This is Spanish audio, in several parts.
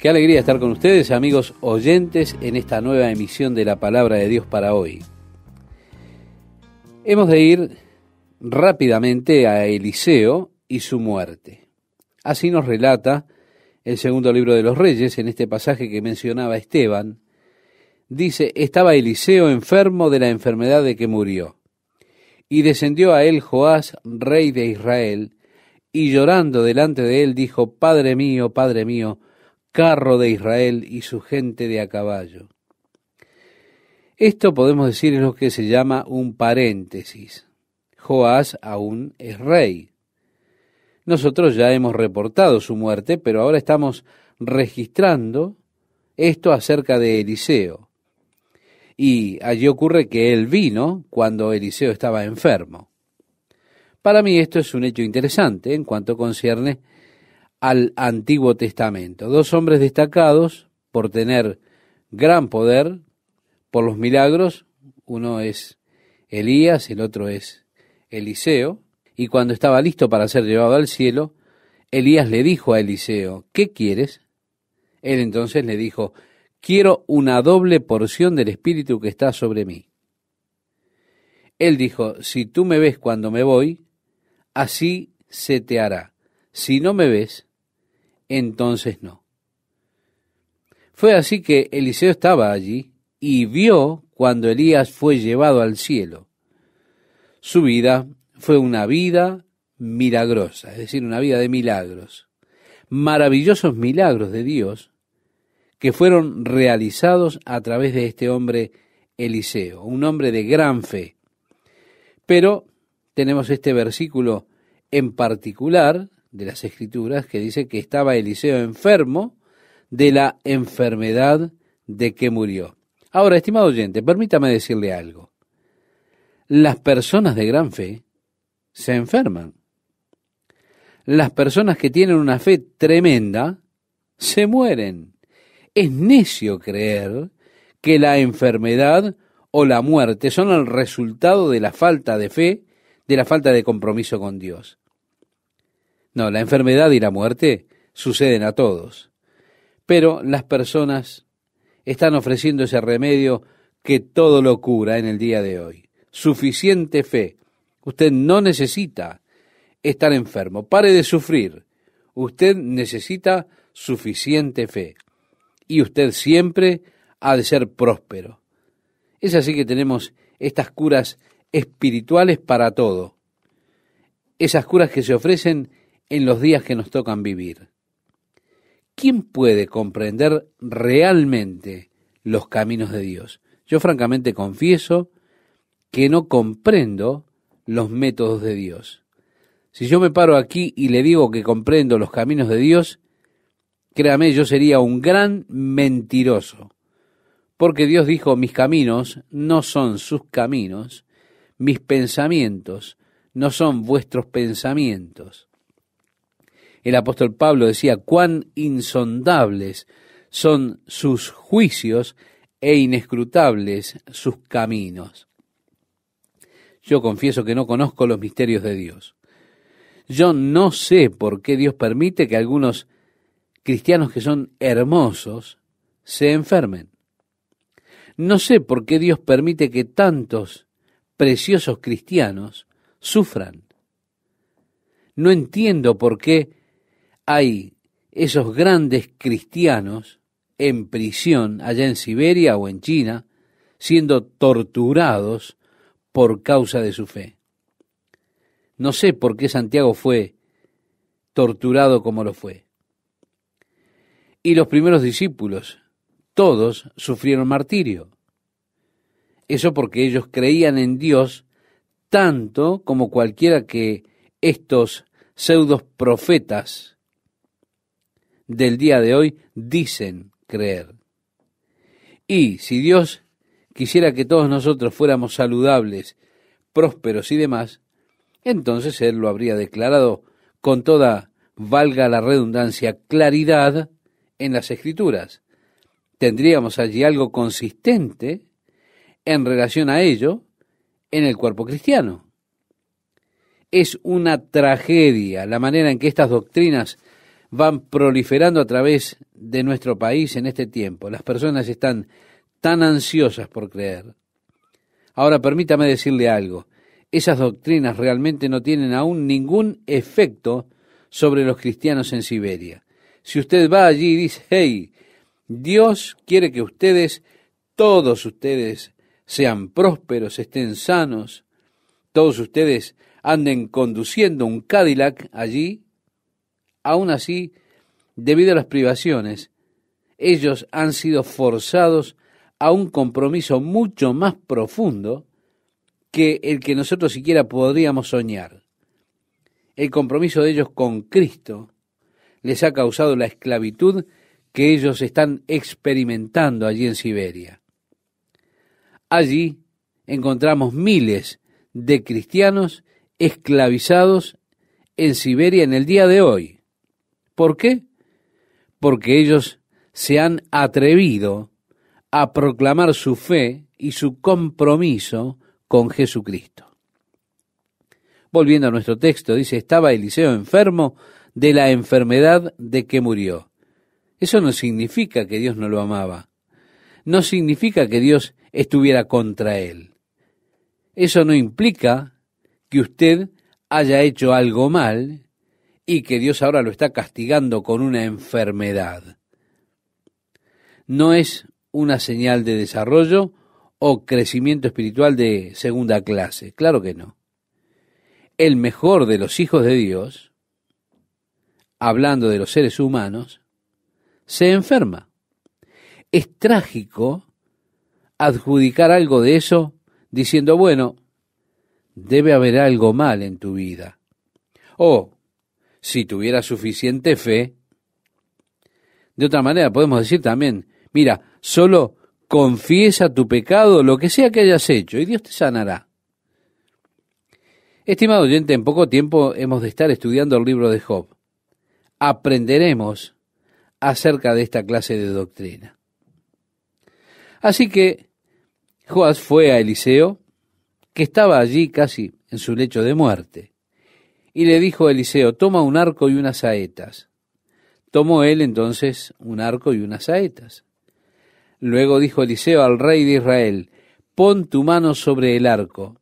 Qué alegría estar con ustedes, amigos oyentes, en esta nueva emisión de la palabra de Dios para hoy. Hemos de ir rápidamente a Eliseo y su muerte. Así nos relata el segundo libro de los Reyes, en este pasaje que mencionaba Esteban. Dice, estaba Eliseo enfermo de la enfermedad de que murió. Y descendió a él Joás, rey de Israel, y llorando delante de él dijo, Padre mío, Padre mío, carro de Israel y su gente de a caballo. Esto podemos decir en lo que se llama un paréntesis. Joás aún es rey. Nosotros ya hemos reportado su muerte, pero ahora estamos registrando esto acerca de Eliseo. Y allí ocurre que él vino cuando Eliseo estaba enfermo. Para mí esto es un hecho interesante en cuanto concierne al Antiguo Testamento. Dos hombres destacados por tener gran poder, por los milagros, uno es Elías, el otro es Eliseo, y cuando estaba listo para ser llevado al cielo, Elías le dijo a Eliseo, ¿qué quieres? Él entonces le dijo, quiero una doble porción del Espíritu que está sobre mí. Él dijo, si tú me ves cuando me voy, así se te hará. Si no me ves, entonces no. Fue así que Eliseo estaba allí y vio cuando Elías fue llevado al cielo. Su vida fue una vida milagrosa, es decir, una vida de milagros, maravillosos milagros de Dios que fueron realizados a través de este hombre Eliseo, un hombre de gran fe. Pero tenemos este versículo en particular de las Escrituras que dice que estaba Eliseo enfermo de la enfermedad de que murió. Ahora, estimado oyente, permítame decirle algo. Las personas de gran fe se enferman. Las personas que tienen una fe tremenda se mueren. Es necio creer que la enfermedad o la muerte son el resultado de la falta de fe, de la falta de compromiso con Dios. No, la enfermedad y la muerte suceden a todos. Pero las personas están ofreciendo ese remedio que todo lo cura en el día de hoy. Suficiente fe. Usted no necesita estar enfermo. Pare de sufrir. Usted necesita suficiente fe. Y usted siempre ha de ser próspero. Es así que tenemos estas curas espirituales para todo. Esas curas que se ofrecen en los días que nos tocan vivir. ¿Quién puede comprender realmente los caminos de Dios? Yo francamente confieso que no comprendo los métodos de Dios. Si yo me paro aquí y le digo que comprendo los caminos de Dios, créame, yo sería un gran mentiroso, porque Dios dijo, mis caminos no son sus caminos, mis pensamientos no son vuestros pensamientos. El apóstol Pablo decía, cuán insondables son sus juicios e inescrutables sus caminos. Yo confieso que no conozco los misterios de Dios. Yo no sé por qué Dios permite que algunos cristianos que son hermosos se enfermen. No sé por qué Dios permite que tantos preciosos cristianos sufran. No entiendo por qué hay esos grandes cristianos en prisión allá en Siberia o en China, siendo torturados por causa de su fe. No sé por qué Santiago fue torturado como lo fue. Y los primeros discípulos, todos sufrieron martirio. Eso porque ellos creían en Dios tanto como cualquiera que estos pseudos profetas del día de hoy dicen creer. Y si Dios quisiera que todos nosotros fuéramos saludables, prósperos y demás, entonces Él lo habría declarado con toda, valga la redundancia, claridad en las escrituras. Tendríamos allí algo consistente en relación a ello en el cuerpo cristiano. Es una tragedia la manera en que estas doctrinas van proliferando a través de nuestro país en este tiempo. Las personas están tan ansiosas por creer. Ahora permítame decirle algo. Esas doctrinas realmente no tienen aún ningún efecto sobre los cristianos en Siberia. Si usted va allí y dice, hey, Dios quiere que ustedes, todos ustedes, sean prósperos, estén sanos, todos ustedes anden conduciendo un Cadillac allí, Aún así, debido a las privaciones, ellos han sido forzados a un compromiso mucho más profundo que el que nosotros siquiera podríamos soñar. El compromiso de ellos con Cristo les ha causado la esclavitud que ellos están experimentando allí en Siberia. Allí encontramos miles de cristianos esclavizados en Siberia en el día de hoy. ¿Por qué? Porque ellos se han atrevido a proclamar su fe y su compromiso con Jesucristo. Volviendo a nuestro texto, dice, estaba Eliseo enfermo de la enfermedad de que murió. Eso no significa que Dios no lo amaba. No significa que Dios estuviera contra él. Eso no implica que usted haya hecho algo mal y que Dios ahora lo está castigando con una enfermedad. No es una señal de desarrollo o crecimiento espiritual de segunda clase, claro que no. El mejor de los hijos de Dios, hablando de los seres humanos, se enferma. Es trágico adjudicar algo de eso diciendo, bueno, debe haber algo mal en tu vida. O si tuviera suficiente fe. De otra manera, podemos decir también, mira, solo confiesa tu pecado, lo que sea que hayas hecho, y Dios te sanará. Estimado oyente, en poco tiempo hemos de estar estudiando el libro de Job. Aprenderemos acerca de esta clase de doctrina. Así que Joás fue a Eliseo, que estaba allí casi en su lecho de muerte y le dijo Eliseo, toma un arco y unas saetas. Tomó él entonces un arco y unas saetas. Luego dijo Eliseo al rey de Israel, pon tu mano sobre el arco.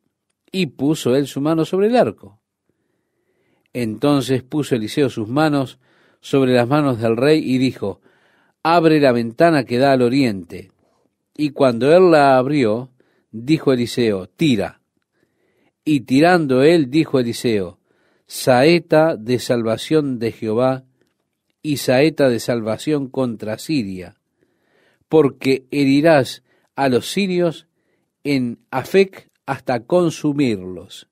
Y puso él su mano sobre el arco. Entonces puso Eliseo sus manos sobre las manos del rey y dijo, abre la ventana que da al oriente. Y cuando él la abrió, dijo Eliseo, tira. Y tirando él, dijo Eliseo, saeta de salvación de Jehová y saeta de salvación contra Siria, porque herirás a los sirios en Afec hasta consumirlos.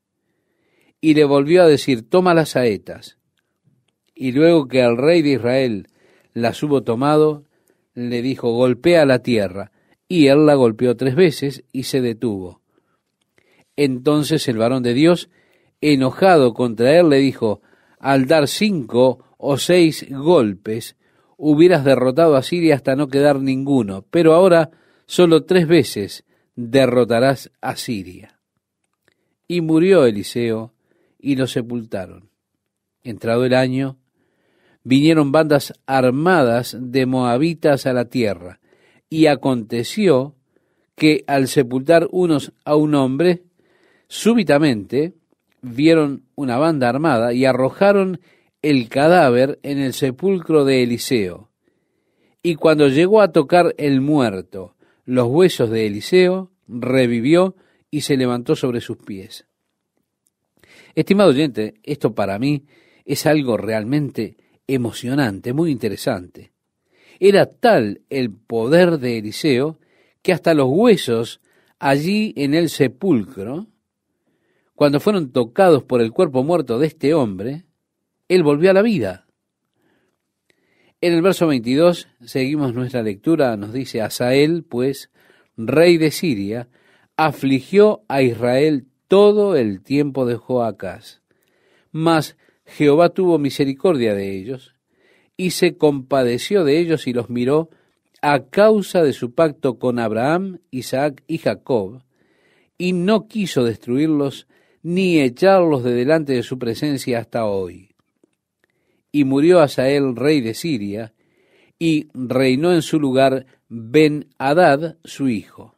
Y le volvió a decir, toma las saetas. Y luego que el rey de Israel las hubo tomado, le dijo, golpea la tierra. Y él la golpeó tres veces y se detuvo. Entonces el varón de Dios enojado contra él, le dijo, al dar cinco o seis golpes, hubieras derrotado a Siria hasta no quedar ninguno, pero ahora solo tres veces derrotarás a Siria. Y murió Eliseo y lo sepultaron. Entrado el año, vinieron bandas armadas de moabitas a la tierra, y aconteció que al sepultar unos a un hombre, súbitamente vieron una banda armada y arrojaron el cadáver en el sepulcro de Eliseo. Y cuando llegó a tocar el muerto, los huesos de Eliseo, revivió y se levantó sobre sus pies. Estimado oyente, esto para mí es algo realmente emocionante, muy interesante. Era tal el poder de Eliseo que hasta los huesos allí en el sepulcro cuando fueron tocados por el cuerpo muerto de este hombre, él volvió a la vida. En el verso 22 seguimos nuestra lectura, nos dice, Asael, pues, rey de Siria, afligió a Israel todo el tiempo de Joacás. Mas Jehová tuvo misericordia de ellos, y se compadeció de ellos y los miró a causa de su pacto con Abraham, Isaac y Jacob, y no quiso destruirlos ni echarlos de delante de su presencia hasta hoy. Y murió Asael, rey de Siria, y reinó en su lugar Ben Hadad, su hijo.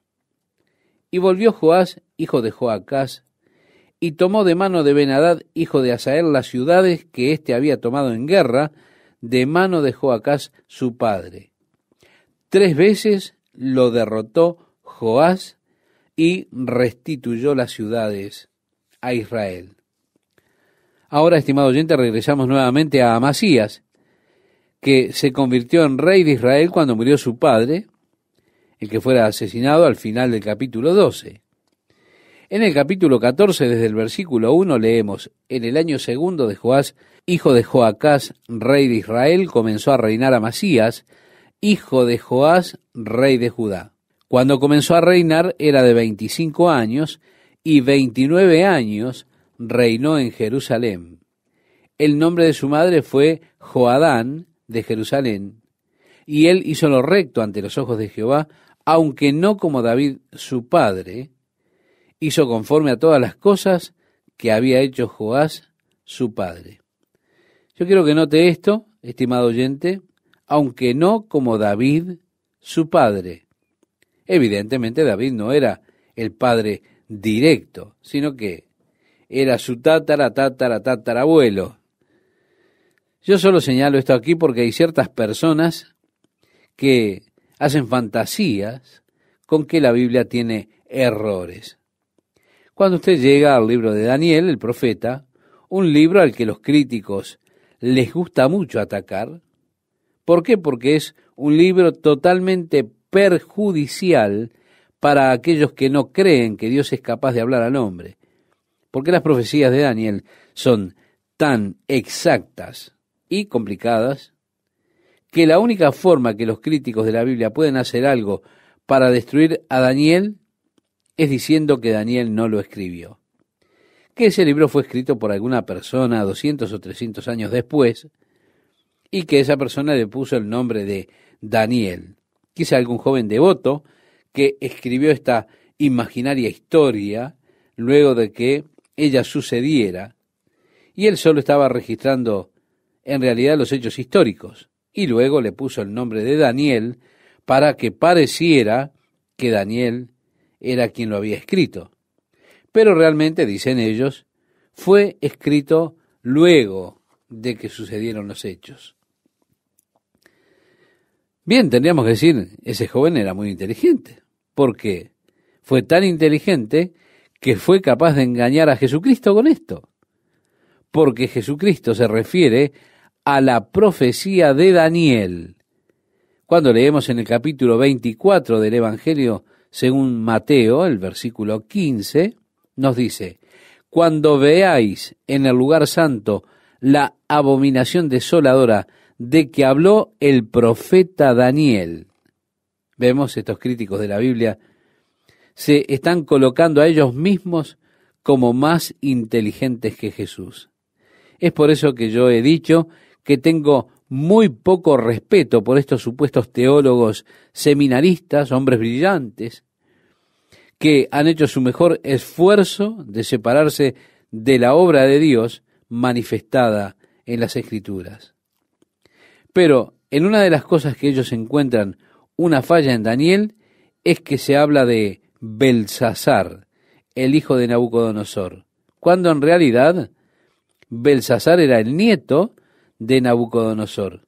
Y volvió Joás, hijo de Joacás, y tomó de mano de Ben Hadad, hijo de Asael, las ciudades que éste había tomado en guerra, de mano de Joacás, su padre. Tres veces lo derrotó Joás y restituyó las ciudades a Israel. Ahora, estimado oyente, regresamos nuevamente a Amasías, que se convirtió en rey de Israel cuando murió su padre, el que fuera asesinado al final del capítulo 12. En el capítulo 14, desde el versículo 1, leemos, En el año segundo de Joás, hijo de Joacás, rey de Israel, comenzó a reinar Amasías, hijo de Joás, rey de Judá. Cuando comenzó a reinar era de 25 años, y veintinueve años reinó en Jerusalén. El nombre de su madre fue Joadán de Jerusalén, y él hizo lo recto ante los ojos de Jehová, aunque no como David su padre, hizo conforme a todas las cosas que había hecho Joás su padre. Yo quiero que note esto, estimado oyente, aunque no como David su padre. Evidentemente David no era el padre directo, sino que era su tatara, tatara, tatarabuelo. Yo solo señalo esto aquí porque hay ciertas personas que hacen fantasías con que la Biblia tiene errores. Cuando usted llega al libro de Daniel, el profeta, un libro al que los críticos les gusta mucho atacar, ¿por qué? Porque es un libro totalmente perjudicial para aquellos que no creen que Dios es capaz de hablar al hombre. Porque las profecías de Daniel son tan exactas y complicadas que la única forma que los críticos de la Biblia pueden hacer algo para destruir a Daniel es diciendo que Daniel no lo escribió. Que ese libro fue escrito por alguna persona 200 o 300 años después y que esa persona le puso el nombre de Daniel. Quizá algún joven devoto que escribió esta imaginaria historia luego de que ella sucediera, y él solo estaba registrando en realidad los hechos históricos, y luego le puso el nombre de Daniel para que pareciera que Daniel era quien lo había escrito. Pero realmente, dicen ellos, fue escrito luego de que sucedieron los hechos. Bien, tendríamos que decir, ese joven era muy inteligente, porque fue tan inteligente que fue capaz de engañar a Jesucristo con esto, porque Jesucristo se refiere a la profecía de Daniel. Cuando leemos en el capítulo 24 del Evangelio según Mateo, el versículo 15, nos dice, Cuando veáis en el lugar santo la abominación desoladora de que habló el profeta Daniel. Vemos estos críticos de la Biblia se están colocando a ellos mismos como más inteligentes que Jesús. Es por eso que yo he dicho que tengo muy poco respeto por estos supuestos teólogos seminaristas, hombres brillantes, que han hecho su mejor esfuerzo de separarse de la obra de Dios manifestada en las Escrituras. Pero en una de las cosas que ellos encuentran una falla en Daniel es que se habla de Belsasar, el hijo de Nabucodonosor, cuando en realidad Belsasar era el nieto de Nabucodonosor.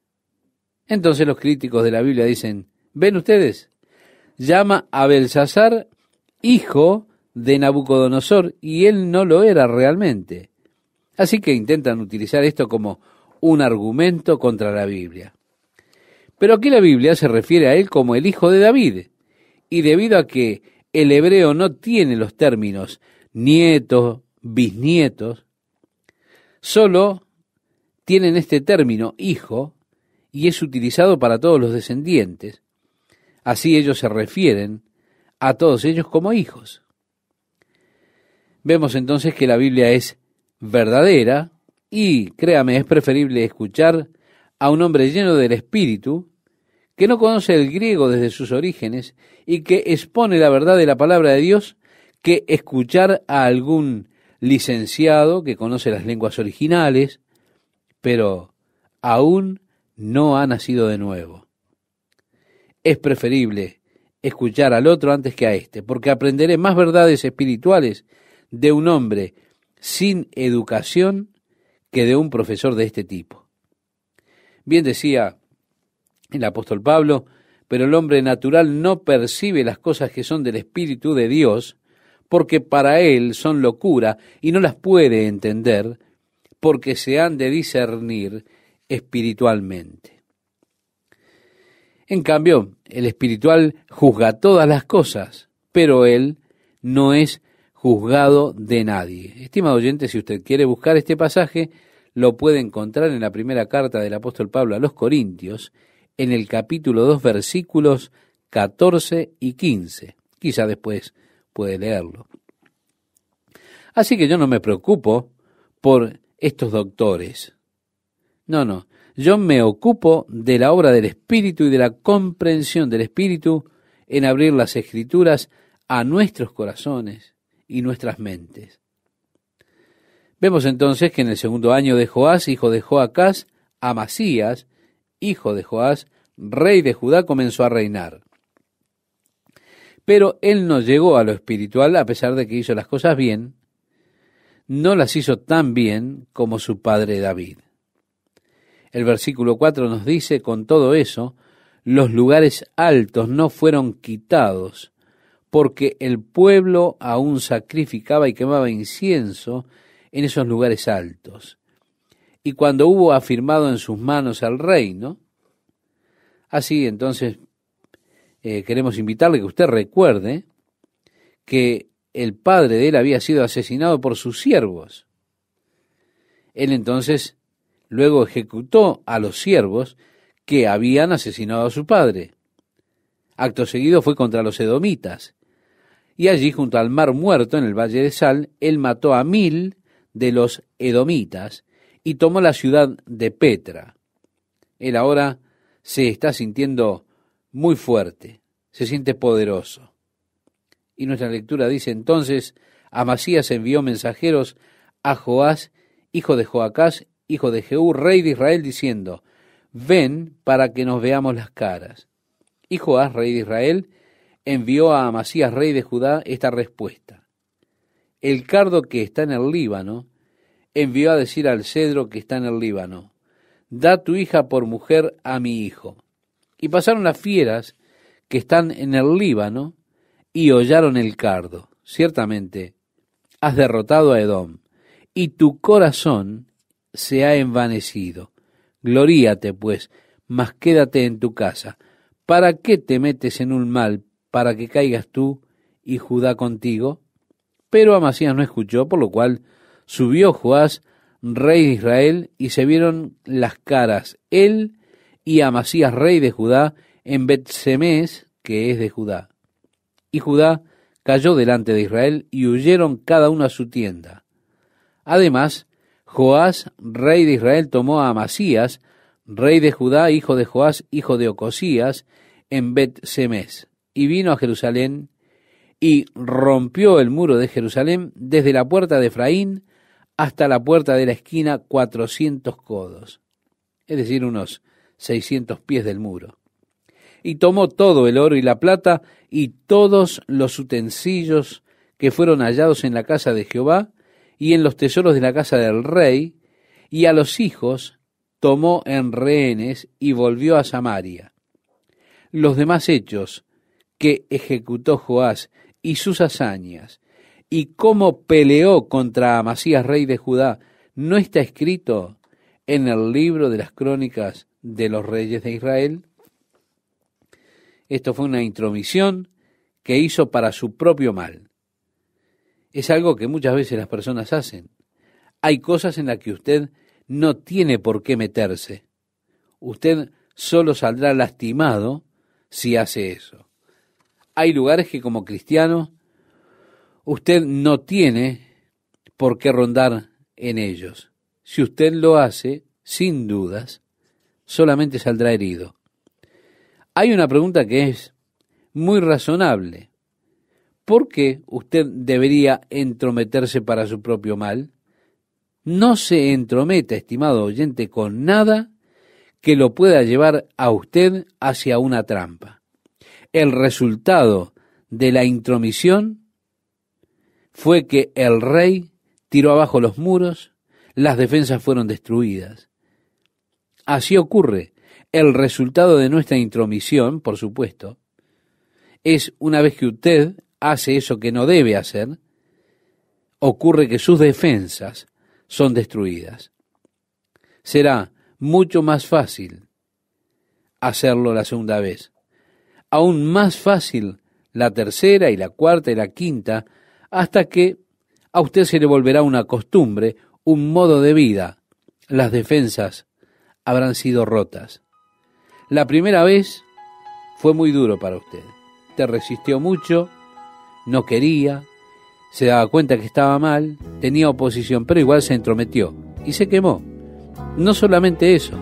Entonces los críticos de la Biblia dicen, ¿ven ustedes? Llama a Belsasar hijo de Nabucodonosor y él no lo era realmente. Así que intentan utilizar esto como un argumento contra la Biblia. Pero aquí la Biblia se refiere a él como el hijo de David, y debido a que el hebreo no tiene los términos nietos, bisnietos, solo tienen este término hijo y es utilizado para todos los descendientes. Así ellos se refieren a todos ellos como hijos. Vemos entonces que la Biblia es verdadera y, créame, es preferible escuchar a un hombre lleno del espíritu, que no conoce el griego desde sus orígenes y que expone la verdad de la palabra de Dios, que escuchar a algún licenciado que conoce las lenguas originales, pero aún no ha nacido de nuevo. Es preferible escuchar al otro antes que a este, porque aprenderé más verdades espirituales de un hombre sin educación que de un profesor de este tipo. Bien decía el apóstol Pablo, pero el hombre natural no percibe las cosas que son del Espíritu de Dios, porque para él son locura y no las puede entender, porque se han de discernir espiritualmente. En cambio, el espiritual juzga todas las cosas, pero él no es juzgado de nadie. Estimado oyente, si usted quiere buscar este pasaje, lo puede encontrar en la primera carta del apóstol Pablo a los Corintios, en el capítulo 2, versículos 14 y 15. Quizá después puede leerlo. Así que yo no me preocupo por estos doctores. No, no, yo me ocupo de la obra del Espíritu y de la comprensión del Espíritu en abrir las escrituras a nuestros corazones y nuestras mentes. Vemos entonces que en el segundo año de Joás, hijo de Joacás, Amasías, hijo de Joás, rey de Judá, comenzó a reinar. Pero él no llegó a lo espiritual a pesar de que hizo las cosas bien, no las hizo tan bien como su padre David. El versículo 4 nos dice, con todo eso, los lugares altos no fueron quitados, porque el pueblo aún sacrificaba y quemaba incienso en esos lugares altos. Y cuando hubo afirmado en sus manos al reino, así entonces eh, queremos invitarle que usted recuerde que el padre de él había sido asesinado por sus siervos. Él entonces luego ejecutó a los siervos que habían asesinado a su padre. Acto seguido fue contra los edomitas, y allí junto al mar muerto en el valle de Sal, él mató a mil de los edomitas y tomó la ciudad de Petra. Él ahora se está sintiendo muy fuerte, se siente poderoso. Y nuestra lectura dice entonces, Amasías envió mensajeros a Joás, hijo de Joacás, hijo de Jehú, rey de Israel, diciendo, ven para que nos veamos las caras. Y Joás, rey de Israel, envió a Amasías, rey de Judá, esta respuesta. El cardo que está en el Líbano envió a decir al cedro que está en el Líbano, da tu hija por mujer a mi hijo. Y pasaron las fieras que están en el Líbano y hollaron el cardo. Ciertamente, has derrotado a Edom y tu corazón se ha envanecido. Gloríate, pues, mas quédate en tu casa. ¿Para qué te metes en un mal para que caigas tú y Judá contigo. Pero Amasías no escuchó, por lo cual subió Joás, rey de Israel, y se vieron las caras él y Amasías, rey de Judá, en semes que es de Judá. Y Judá cayó delante de Israel y huyeron cada uno a su tienda. Además, Joás, rey de Israel, tomó a Amasías, rey de Judá, hijo de Joás, hijo de Ocosías, en Bet-Semes y vino a Jerusalén y rompió el muro de Jerusalén desde la puerta de Efraín hasta la puerta de la esquina cuatrocientos codos, es decir, unos seiscientos pies del muro. Y tomó todo el oro y la plata y todos los utensilios que fueron hallados en la casa de Jehová y en los tesoros de la casa del rey, y a los hijos tomó en rehenes y volvió a Samaria. Los demás hechos que ejecutó Joás y sus hazañas, y cómo peleó contra Amasías, rey de Judá, no está escrito en el libro de las crónicas de los reyes de Israel. Esto fue una intromisión que hizo para su propio mal. Es algo que muchas veces las personas hacen. Hay cosas en las que usted no tiene por qué meterse. Usted solo saldrá lastimado si hace eso hay lugares que como cristiano usted no tiene por qué rondar en ellos. Si usted lo hace, sin dudas, solamente saldrá herido. Hay una pregunta que es muy razonable. ¿Por qué usted debería entrometerse para su propio mal? No se entrometa, estimado oyente, con nada que lo pueda llevar a usted hacia una trampa el resultado de la intromisión fue que el rey tiró abajo los muros, las defensas fueron destruidas. Así ocurre. El resultado de nuestra intromisión, por supuesto, es una vez que usted hace eso que no debe hacer, ocurre que sus defensas son destruidas. Será mucho más fácil hacerlo la segunda vez aún más fácil la tercera y la cuarta y la quinta, hasta que a usted se le volverá una costumbre, un modo de vida. Las defensas habrán sido rotas. La primera vez fue muy duro para usted. Te resistió mucho, no quería, se daba cuenta que estaba mal, tenía oposición, pero igual se entrometió y se quemó. No solamente eso,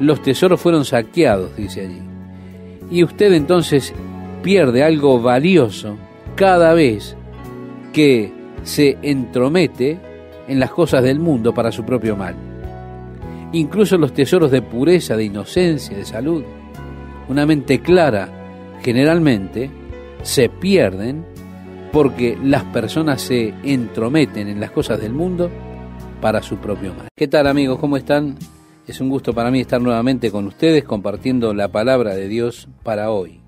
los tesoros fueron saqueados, dice allí y usted entonces pierde algo valioso cada vez que se entromete en las cosas del mundo para su propio mal. Incluso los tesoros de pureza, de inocencia, de salud, una mente clara, generalmente se pierden porque las personas se entrometen en las cosas del mundo para su propio mal. ¿Qué tal amigos? ¿Cómo están? Es un gusto para mí estar nuevamente con ustedes compartiendo la palabra de Dios para hoy.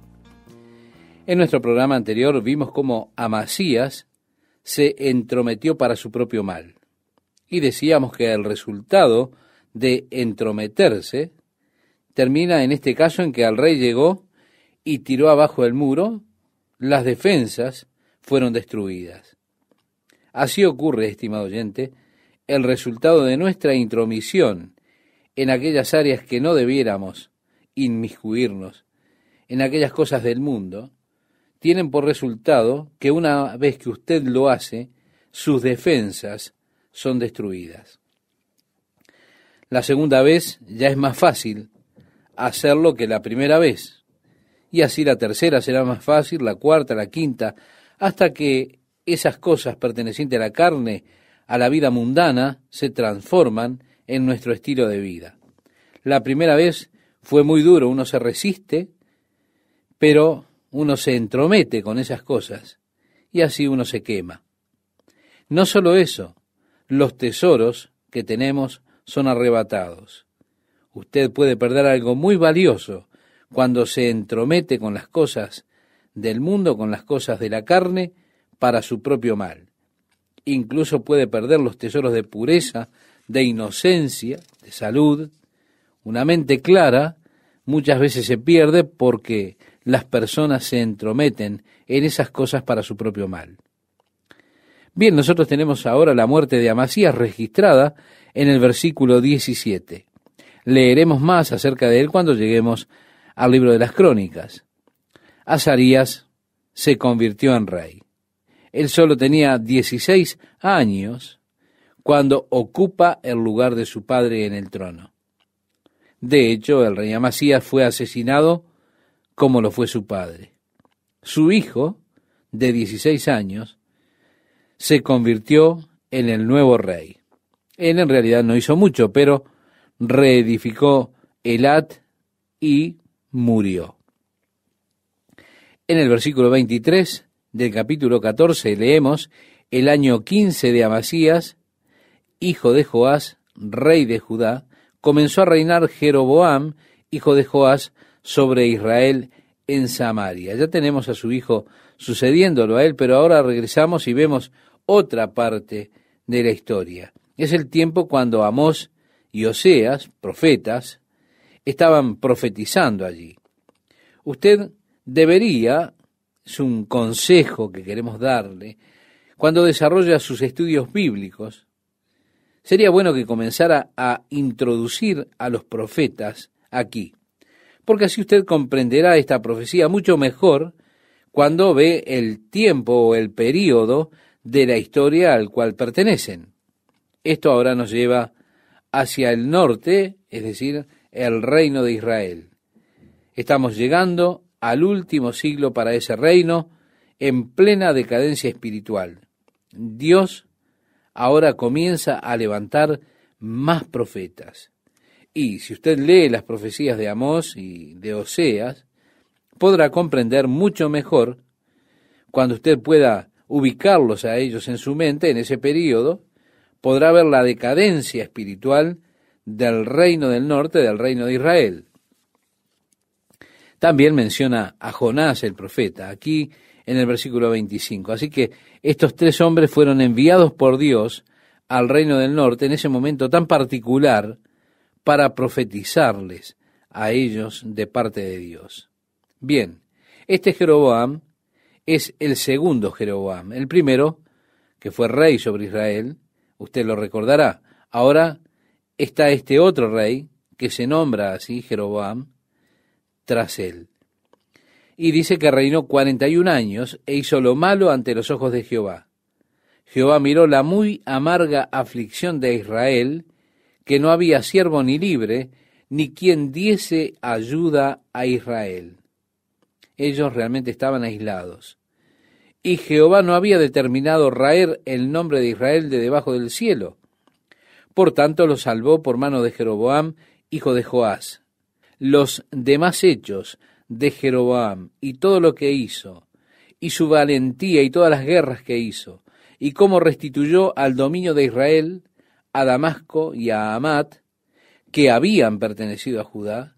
En nuestro programa anterior vimos cómo Amasías se entrometió para su propio mal. Y decíamos que el resultado de entrometerse termina en este caso en que al rey llegó y tiró abajo el muro, las defensas fueron destruidas. Así ocurre, estimado oyente, el resultado de nuestra intromisión en aquellas áreas que no debiéramos inmiscuirnos, en aquellas cosas del mundo, tienen por resultado que una vez que usted lo hace, sus defensas son destruidas. La segunda vez ya es más fácil hacerlo que la primera vez. Y así la tercera será más fácil, la cuarta, la quinta, hasta que esas cosas pertenecientes a la carne, a la vida mundana, se transforman en nuestro estilo de vida. La primera vez fue muy duro, uno se resiste, pero uno se entromete con esas cosas y así uno se quema. No solo eso, los tesoros que tenemos son arrebatados. Usted puede perder algo muy valioso cuando se entromete con las cosas del mundo, con las cosas de la carne, para su propio mal. Incluso puede perder los tesoros de pureza de inocencia, de salud, una mente clara, muchas veces se pierde porque las personas se entrometen en esas cosas para su propio mal. Bien, nosotros tenemos ahora la muerte de Amasías registrada en el versículo 17. Leeremos más acerca de él cuando lleguemos al libro de las crónicas. Azarías se convirtió en rey. Él solo tenía 16 años cuando ocupa el lugar de su padre en el trono. De hecho, el rey Amasías fue asesinado como lo fue su padre. Su hijo, de 16 años, se convirtió en el nuevo rey. Él en realidad no hizo mucho, pero reedificó el at y murió. En el versículo 23 del capítulo 14 leemos, el año 15 de Amasías, hijo de Joás, rey de Judá, comenzó a reinar Jeroboam, hijo de Joás, sobre Israel en Samaria. Ya tenemos a su hijo sucediéndolo a él, pero ahora regresamos y vemos otra parte de la historia. Es el tiempo cuando Amós y Oseas, profetas, estaban profetizando allí. Usted debería, es un consejo que queremos darle, cuando desarrolla sus estudios bíblicos, Sería bueno que comenzara a introducir a los profetas aquí, porque así usted comprenderá esta profecía mucho mejor cuando ve el tiempo o el periodo de la historia al cual pertenecen. Esto ahora nos lleva hacia el norte, es decir, el reino de Israel. Estamos llegando al último siglo para ese reino en plena decadencia espiritual. Dios ahora comienza a levantar más profetas. Y si usted lee las profecías de Amós y de Oseas, podrá comprender mucho mejor cuando usted pueda ubicarlos a ellos en su mente en ese periodo, podrá ver la decadencia espiritual del reino del norte, del reino de Israel. También menciona a Jonás el profeta. Aquí en el versículo 25. Así que estos tres hombres fueron enviados por Dios al reino del norte en ese momento tan particular para profetizarles a ellos de parte de Dios. Bien, este Jeroboam es el segundo Jeroboam. El primero, que fue rey sobre Israel, usted lo recordará. Ahora está este otro rey, que se nombra así, Jeroboam, tras él y dice que reinó cuarenta y un años e hizo lo malo ante los ojos de Jehová. Jehová miró la muy amarga aflicción de Israel, que no había siervo ni libre, ni quien diese ayuda a Israel. Ellos realmente estaban aislados. Y Jehová no había determinado raer el nombre de Israel de debajo del cielo. Por tanto, lo salvó por mano de Jeroboam, hijo de Joás. Los demás hechos de Jeroboam y todo lo que hizo, y su valentía y todas las guerras que hizo, y cómo restituyó al dominio de Israel a Damasco y a Amat, que habían pertenecido a Judá,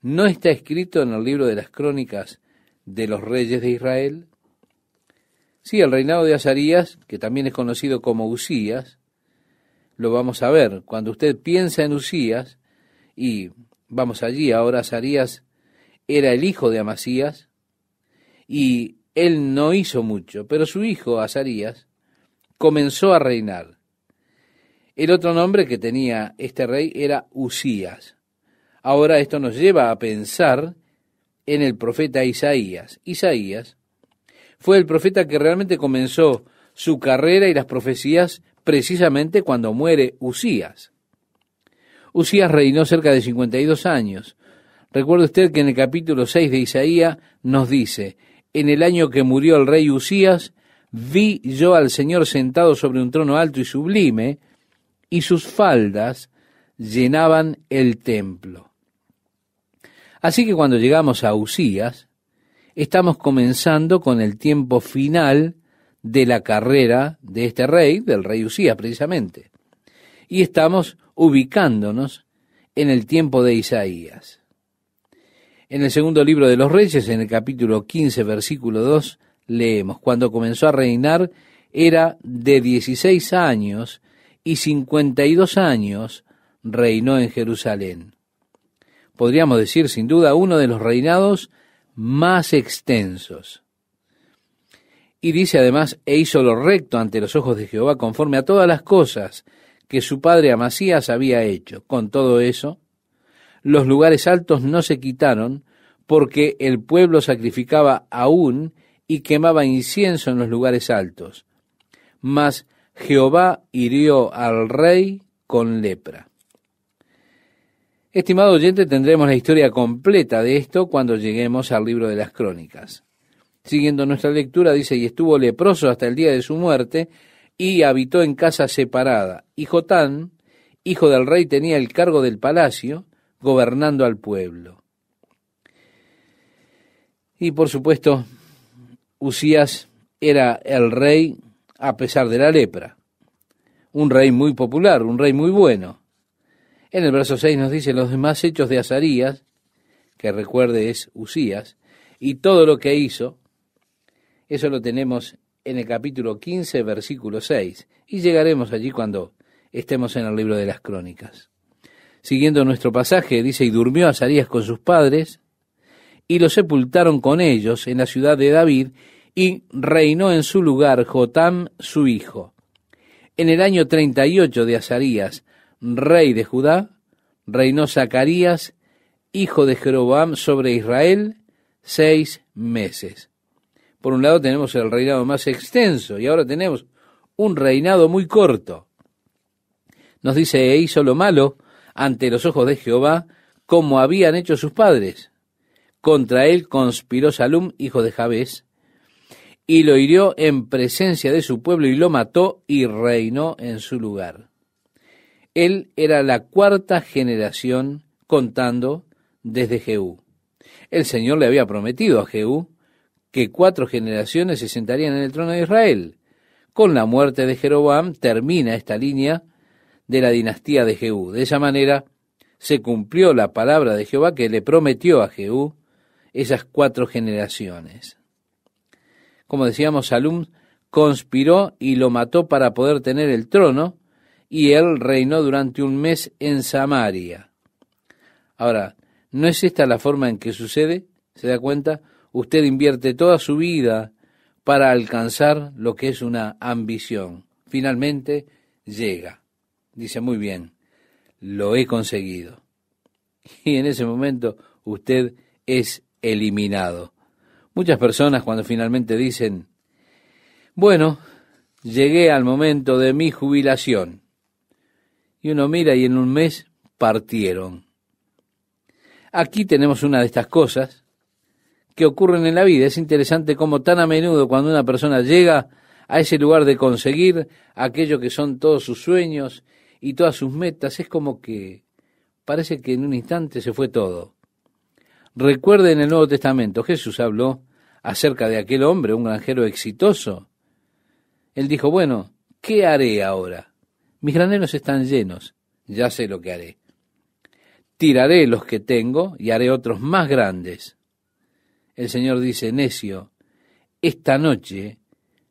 no está escrito en el libro de las crónicas de los reyes de Israel. Sí, el reinado de Azarías, que también es conocido como Usías, lo vamos a ver. Cuando usted piensa en Usías, y vamos allí, ahora Azarías era el hijo de Amasías y él no hizo mucho, pero su hijo Azarías comenzó a reinar. El otro nombre que tenía este rey era Usías. Ahora esto nos lleva a pensar en el profeta Isaías. Isaías fue el profeta que realmente comenzó su carrera y las profecías precisamente cuando muere Usías. Usías reinó cerca de 52 años, Recuerde usted que en el capítulo 6 de Isaías nos dice, en el año que murió el rey Usías, vi yo al Señor sentado sobre un trono alto y sublime, y sus faldas llenaban el templo. Así que cuando llegamos a Usías, estamos comenzando con el tiempo final de la carrera de este rey, del rey Usías precisamente, y estamos ubicándonos en el tiempo de Isaías. En el segundo libro de los Reyes, en el capítulo 15, versículo 2, leemos, cuando comenzó a reinar era de 16 años y 52 años reinó en Jerusalén. Podríamos decir, sin duda, uno de los reinados más extensos. Y dice además, e hizo lo recto ante los ojos de Jehová conforme a todas las cosas que su padre Amasías había hecho. Con todo eso, los lugares altos no se quitaron, porque el pueblo sacrificaba aún y quemaba incienso en los lugares altos. Mas Jehová hirió al rey con lepra. Estimado oyente, tendremos la historia completa de esto cuando lleguemos al libro de las crónicas. Siguiendo nuestra lectura, dice, y estuvo leproso hasta el día de su muerte, y habitó en casa separada. Y Jotán, hijo del rey, tenía el cargo del palacio, gobernando al pueblo. Y por supuesto, Usías era el rey a pesar de la lepra, un rey muy popular, un rey muy bueno. En el verso 6 nos dice los demás hechos de Azarías, que recuerde es Usías, y todo lo que hizo, eso lo tenemos en el capítulo 15, versículo 6, y llegaremos allí cuando estemos en el libro de las crónicas siguiendo nuestro pasaje, dice, y durmió Azarías con sus padres, y lo sepultaron con ellos en la ciudad de David, y reinó en su lugar Jotam, su hijo. En el año 38 de Azarías, rey de Judá, reinó Zacarías, hijo de Jeroboam, sobre Israel, seis meses. Por un lado tenemos el reinado más extenso, y ahora tenemos un reinado muy corto. Nos dice, e hizo lo malo ante los ojos de Jehová, como habían hecho sus padres. Contra él conspiró Salum, hijo de Jabes, y lo hirió en presencia de su pueblo y lo mató y reinó en su lugar. Él era la cuarta generación contando desde Jehú. El Señor le había prometido a Jehú que cuatro generaciones se sentarían en el trono de Israel. Con la muerte de Jeroboam termina esta línea de la dinastía de Jehú. De esa manera se cumplió la palabra de Jehová que le prometió a Jehú esas cuatro generaciones. Como decíamos, Salum conspiró y lo mató para poder tener el trono, y él reinó durante un mes en Samaria. Ahora, ¿no es esta la forma en que sucede? ¿Se da cuenta? Usted invierte toda su vida para alcanzar lo que es una ambición. Finalmente, llega. Dice, muy bien, lo he conseguido. Y en ese momento usted es eliminado. Muchas personas cuando finalmente dicen, bueno, llegué al momento de mi jubilación. Y uno mira y en un mes partieron. Aquí tenemos una de estas cosas que ocurren en la vida. Es interesante cómo tan a menudo cuando una persona llega a ese lugar de conseguir aquello que son todos sus sueños y todas sus metas, es como que parece que en un instante se fue todo. en el Nuevo Testamento, Jesús habló acerca de aquel hombre, un granjero exitoso. Él dijo, bueno, ¿qué haré ahora? Mis graneros están llenos, ya sé lo que haré. Tiraré los que tengo y haré otros más grandes. El Señor dice, necio, esta noche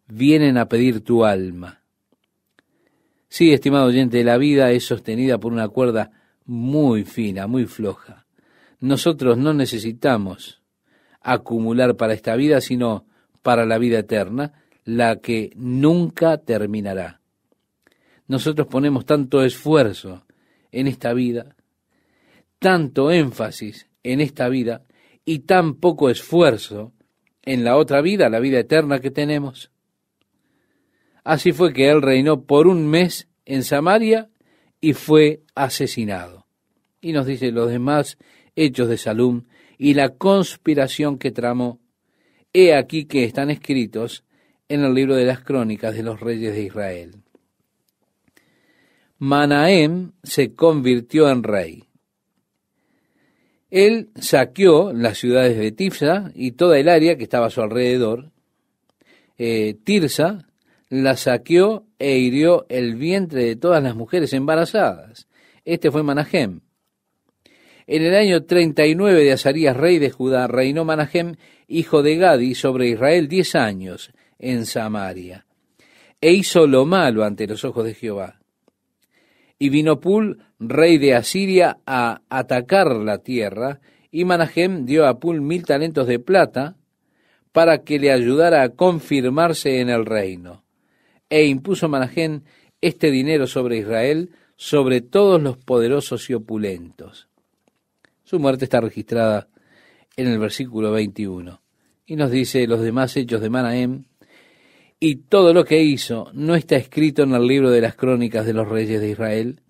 vienen a pedir tu alma. Sí, estimado oyente, la vida es sostenida por una cuerda muy fina, muy floja. Nosotros no necesitamos acumular para esta vida, sino para la vida eterna, la que nunca terminará. Nosotros ponemos tanto esfuerzo en esta vida, tanto énfasis en esta vida y tan poco esfuerzo en la otra vida, la vida eterna que tenemos. Así fue que él reinó por un mes en Samaria y fue asesinado. Y nos dice los demás hechos de Salum y la conspiración que tramó. He aquí que están escritos en el libro de las crónicas de los reyes de Israel. Manaem se convirtió en rey. Él saqueó las ciudades de Tifsa y toda el área que estaba a su alrededor. Eh, Tirsa la saqueó e hirió el vientre de todas las mujeres embarazadas. Este fue Manahem. En el año 39 de Azarías, rey de Judá, reinó Manahem, hijo de Gadi, sobre Israel diez años en Samaria, e hizo lo malo ante los ojos de Jehová. Y vino Pul, rey de Asiria, a atacar la tierra, y Manahem dio a Pul mil talentos de plata para que le ayudara a confirmarse en el reino e impuso Manahem este dinero sobre Israel, sobre todos los poderosos y opulentos. Su muerte está registrada en el versículo 21 y nos dice los demás hechos de Manahem y todo lo que hizo no está escrito en el libro de las crónicas de los reyes de Israel.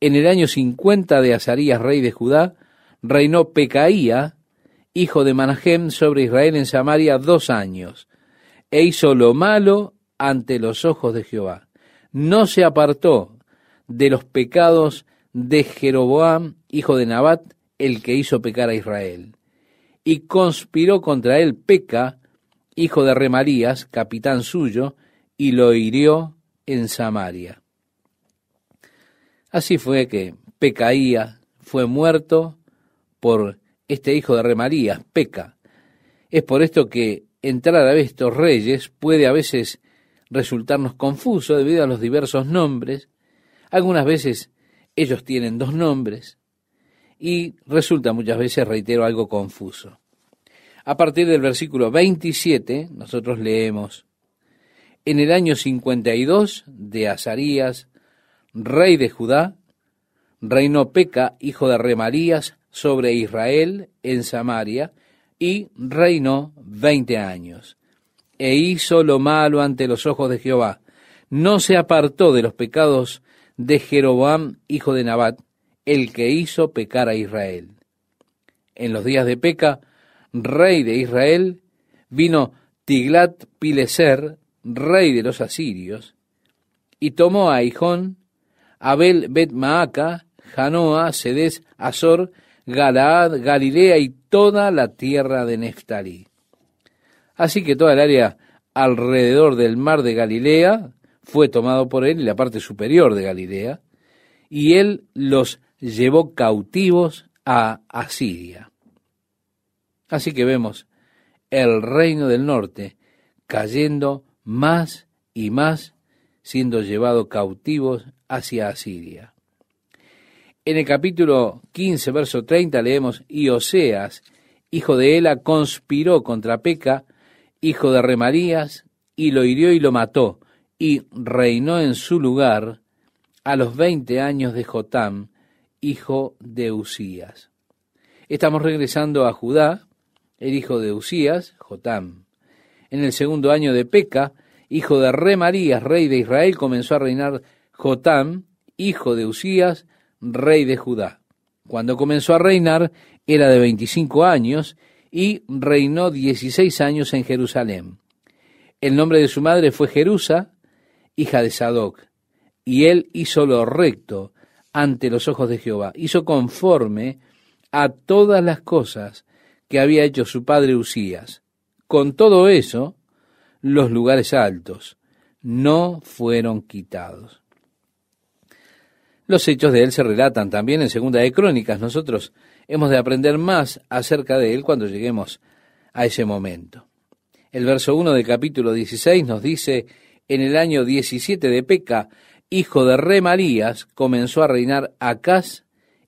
En el año 50 de Azarías, rey de Judá, reinó Pecaía, hijo de Manahem, sobre Israel en Samaria dos años, e hizo lo malo ante los ojos de Jehová. No se apartó de los pecados de Jeroboam, hijo de Nabat, el que hizo pecar a Israel. Y conspiró contra él Peca, hijo de Remarías, capitán suyo, y lo hirió en Samaria. Así fue que Pecaía fue muerto por este hijo de Remarías, Peca. Es por esto que entrar a estos reyes puede a veces resultarnos confuso debido a los diversos nombres. Algunas veces ellos tienen dos nombres y resulta muchas veces, reitero, algo confuso. A partir del versículo 27, nosotros leemos, en el año 52 de Azarías, rey de Judá, reinó Peca, hijo de Remarías, sobre Israel en Samaria, y reinó veinte años e hizo lo malo ante los ojos de Jehová. No se apartó de los pecados de Jeroboam, hijo de Nabat, el que hizo pecar a Israel. En los días de Peca, rey de Israel, vino Tiglat Pileser, rey de los asirios, y tomó a Hijón, Abel Bet Maaca, Janoa, Sedes, Azor, Galaad, Galilea y toda la tierra de Neftalí. Así que toda el área alrededor del mar de Galilea fue tomado por él y la parte superior de Galilea, y él los llevó cautivos a Asiria. Así que vemos el reino del norte cayendo más y más, siendo llevado cautivos hacia Asiria. En el capítulo 15, verso 30 leemos, y Oseas, hijo de Ela, conspiró contra Peca, hijo de Remarías, y lo hirió y lo mató, y reinó en su lugar a los veinte años de Jotam, hijo de Usías. Estamos regresando a Judá, el hijo de Usías, Jotam. En el segundo año de Peca, hijo de Remarías, rey de Israel, comenzó a reinar Jotam, hijo de Usías, rey de Judá. Cuando comenzó a reinar era de veinticinco años y reinó 16 años en Jerusalén. El nombre de su madre fue Jerusa, hija de Sadoc, y él hizo lo recto ante los ojos de Jehová, hizo conforme a todas las cosas que había hecho su padre Usías. Con todo eso, los lugares altos no fueron quitados. Los hechos de él se relatan también en Segunda de Crónicas. Nosotros hemos de aprender más acerca de él cuando lleguemos a ese momento. El verso 1 del capítulo 16 nos dice, en el año 17 de Peca, hijo de Marías, comenzó a reinar Acaz,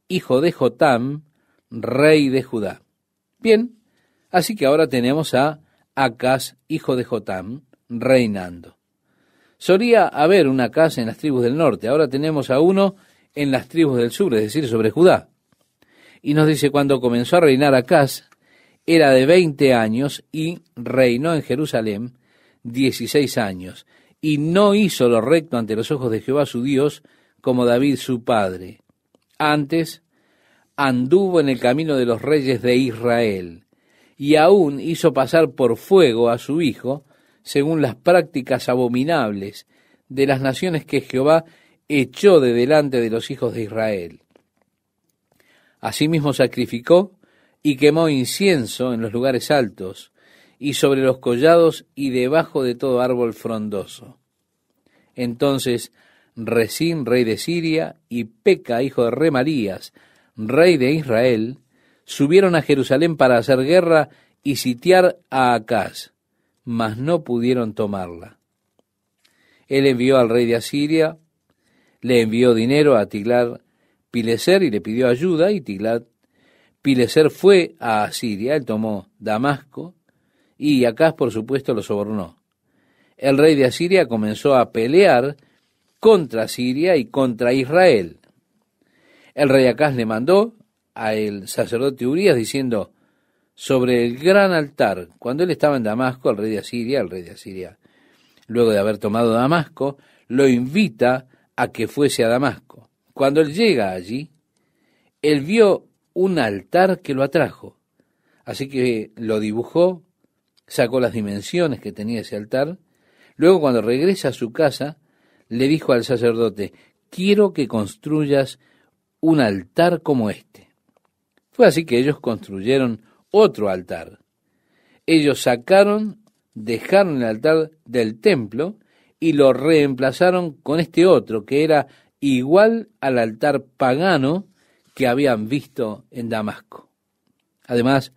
hijo de Jotam, rey de Judá. Bien, así que ahora tenemos a Acaz, hijo de Jotam, reinando. Solía haber una casa en las tribus del norte, ahora tenemos a uno en las tribus del sur, es decir, sobre Judá y nos dice, cuando comenzó a reinar Acaz, era de 20 años y reinó en Jerusalén 16 años, y no hizo lo recto ante los ojos de Jehová su Dios, como David su padre. Antes, anduvo en el camino de los reyes de Israel, y aún hizo pasar por fuego a su hijo, según las prácticas abominables de las naciones que Jehová echó de delante de los hijos de Israel. Asimismo sacrificó y quemó incienso en los lugares altos, y sobre los collados y debajo de todo árbol frondoso. Entonces Resín, rey de Siria, y Peca, hijo de Marías, rey de Israel, subieron a Jerusalén para hacer guerra y sitiar a Acaz, mas no pudieron tomarla. Él envió al rey de Asiria, le envió dinero a Tiglar Pileser y le pidió ayuda y Tiglat Pileser fue a Asiria, él tomó Damasco y Acaz por supuesto lo sobornó. El rey de Asiria comenzó a pelear contra Siria y contra Israel. El rey Acaz le mandó al sacerdote Urias diciendo sobre el gran altar, cuando él estaba en Damasco, el rey de Asiria, el rey de Asiria, luego de haber tomado Damasco, lo invita a que fuese a Damasco cuando él llega allí, él vio un altar que lo atrajo. Así que lo dibujó, sacó las dimensiones que tenía ese altar. Luego cuando regresa a su casa, le dijo al sacerdote, quiero que construyas un altar como este. Fue así que ellos construyeron otro altar. Ellos sacaron, dejaron el altar del templo y lo reemplazaron con este otro, que era igual al altar pagano que habían visto en Damasco. Además,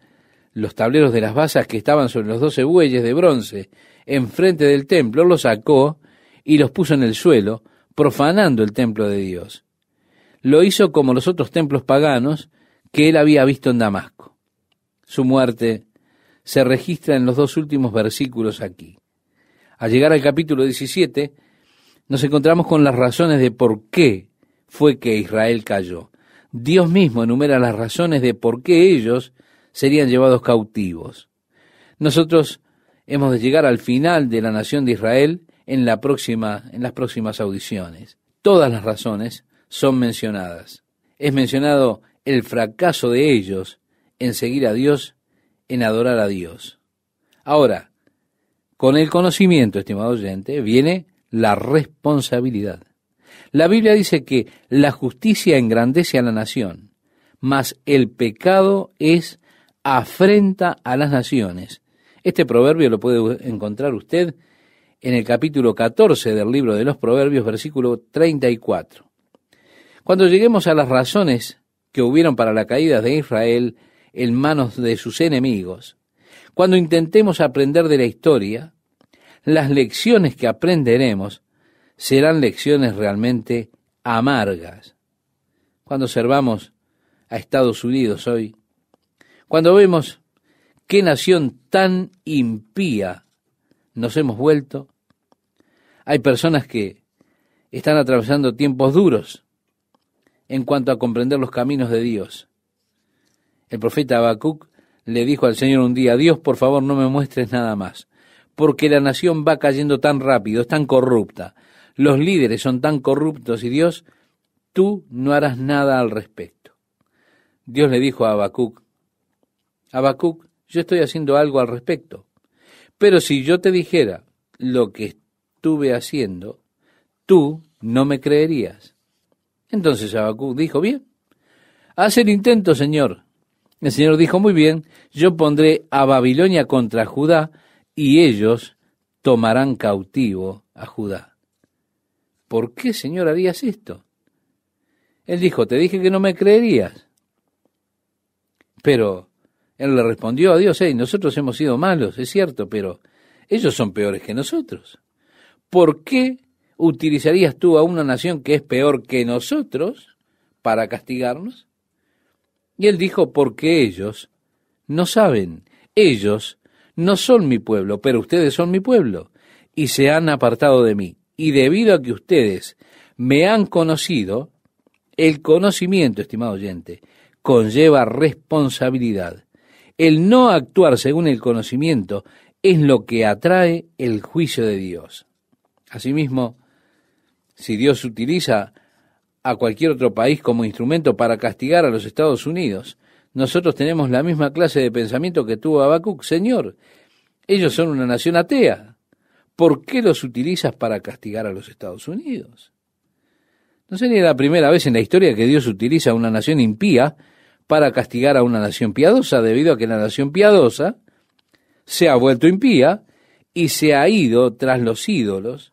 los tableros de las basas que estaban sobre los doce bueyes de bronce enfrente del templo los sacó y los puso en el suelo, profanando el templo de Dios. Lo hizo como los otros templos paganos que él había visto en Damasco. Su muerte se registra en los dos últimos versículos aquí. Al llegar al capítulo 17, nos encontramos con las razones de por qué fue que Israel cayó. Dios mismo enumera las razones de por qué ellos serían llevados cautivos. Nosotros hemos de llegar al final de la nación de Israel en, la próxima, en las próximas audiciones. Todas las razones son mencionadas. Es mencionado el fracaso de ellos en seguir a Dios, en adorar a Dios. Ahora, con el conocimiento, estimado oyente, viene la responsabilidad. La Biblia dice que la justicia engrandece a la nación, mas el pecado es afrenta a las naciones. Este proverbio lo puede encontrar usted en el capítulo 14 del libro de los Proverbios, versículo 34. Cuando lleguemos a las razones que hubieron para la caída de Israel en manos de sus enemigos, cuando intentemos aprender de la historia, las lecciones que aprenderemos serán lecciones realmente amargas. Cuando observamos a Estados Unidos hoy, cuando vemos qué nación tan impía nos hemos vuelto, hay personas que están atravesando tiempos duros en cuanto a comprender los caminos de Dios. El profeta Habacuc le dijo al Señor un día, Dios, por favor, no me muestres nada más porque la nación va cayendo tan rápido, es tan corrupta, los líderes son tan corruptos y Dios, tú no harás nada al respecto. Dios le dijo a Habacuc, Habacuc, yo estoy haciendo algo al respecto, pero si yo te dijera lo que estuve haciendo, tú no me creerías. Entonces Habacuc dijo, bien, haz el intento, Señor. El Señor dijo, muy bien, yo pondré a Babilonia contra Judá, y ellos tomarán cautivo a Judá. ¿Por qué, Señor, harías esto? Él dijo, te dije que no me creerías. Pero él le respondió a Dios, hey, nosotros hemos sido malos, es cierto, pero ellos son peores que nosotros. ¿Por qué utilizarías tú a una nación que es peor que nosotros para castigarnos? Y él dijo, porque ellos no saben, ellos no son mi pueblo, pero ustedes son mi pueblo, y se han apartado de mí. Y debido a que ustedes me han conocido, el conocimiento, estimado oyente, conlleva responsabilidad. El no actuar según el conocimiento es lo que atrae el juicio de Dios. Asimismo, si Dios utiliza a cualquier otro país como instrumento para castigar a los Estados Unidos, nosotros tenemos la misma clase de pensamiento que tuvo Habacuc. Señor, ellos son una nación atea. ¿Por qué los utilizas para castigar a los Estados Unidos? No sería la primera vez en la historia que Dios utiliza a una nación impía para castigar a una nación piadosa, debido a que la nación piadosa se ha vuelto impía y se ha ido tras los ídolos,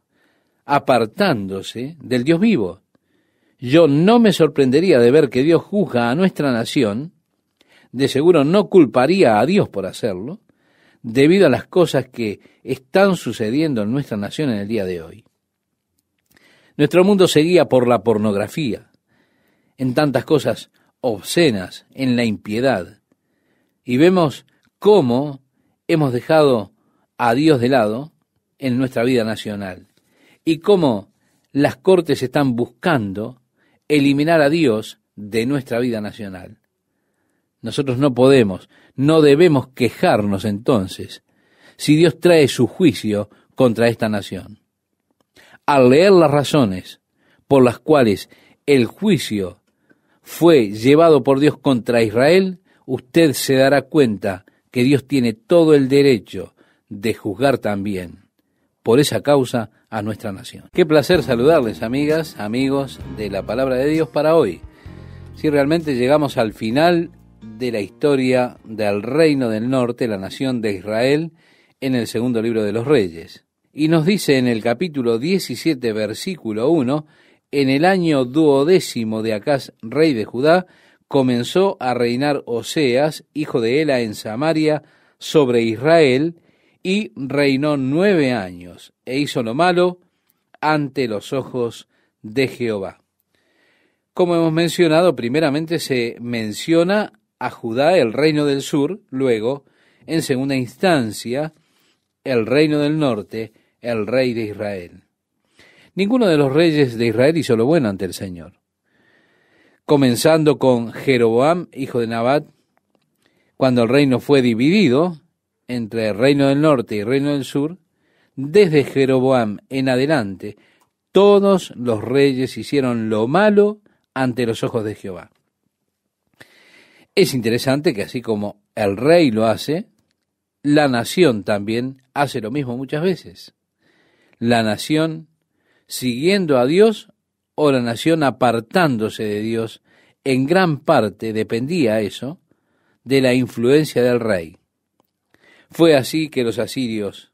apartándose del Dios vivo. Yo no me sorprendería de ver que Dios juzga a nuestra nación de seguro no culparía a Dios por hacerlo, debido a las cosas que están sucediendo en nuestra nación en el día de hoy. Nuestro mundo se guía por la pornografía, en tantas cosas obscenas, en la impiedad, y vemos cómo hemos dejado a Dios de lado en nuestra vida nacional, y cómo las cortes están buscando eliminar a Dios de nuestra vida nacional. Nosotros no podemos, no debemos quejarnos entonces si Dios trae su juicio contra esta nación. Al leer las razones por las cuales el juicio fue llevado por Dios contra Israel, usted se dará cuenta que Dios tiene todo el derecho de juzgar también por esa causa a nuestra nación. Qué placer saludarles, amigas, amigos de la palabra de Dios para hoy. Si realmente llegamos al final de la historia del reino del norte, la nación de Israel, en el segundo libro de los reyes. Y nos dice en el capítulo 17, versículo 1, en el año duodécimo de Acaz, rey de Judá, comenzó a reinar Oseas, hijo de Ela, en Samaria, sobre Israel, y reinó nueve años, e hizo lo malo ante los ojos de Jehová. Como hemos mencionado, primeramente se menciona a Judá el reino del sur, luego, en segunda instancia, el reino del norte, el rey de Israel. Ninguno de los reyes de Israel hizo lo bueno ante el Señor. Comenzando con Jeroboam, hijo de Nabat, cuando el reino fue dividido entre el reino del norte y el reino del sur, desde Jeroboam en adelante, todos los reyes hicieron lo malo ante los ojos de Jehová. Es interesante que así como el rey lo hace, la nación también hace lo mismo muchas veces. La nación siguiendo a Dios o la nación apartándose de Dios, en gran parte dependía eso de la influencia del rey. Fue así que los asirios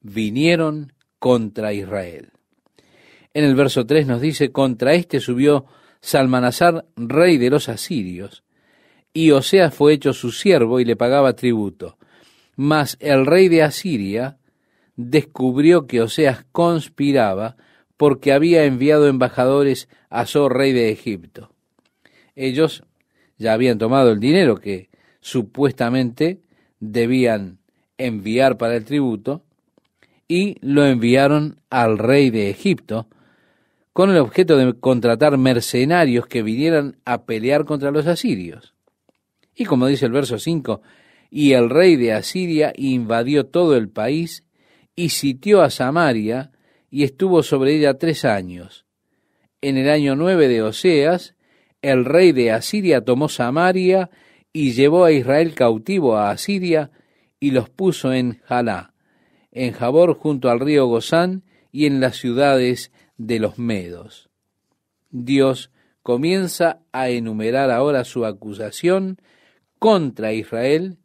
vinieron contra Israel. En el verso 3 nos dice, contra este subió Salmanasar, rey de los asirios, y Oseas fue hecho su siervo y le pagaba tributo. Mas el rey de Asiria descubrió que Oseas conspiraba porque había enviado embajadores a su rey de Egipto. Ellos ya habían tomado el dinero que supuestamente debían enviar para el tributo y lo enviaron al rey de Egipto con el objeto de contratar mercenarios que vinieran a pelear contra los asirios. Y como dice el verso 5, y el rey de Asiria invadió todo el país y sitió a Samaria y estuvo sobre ella tres años. En el año nueve de Oseas, el rey de Asiria tomó Samaria y llevó a Israel cautivo a Asiria y los puso en Jalá, en Jabor junto al río Gozán y en las ciudades de los Medos. Dios comienza a enumerar ahora su acusación contra Israel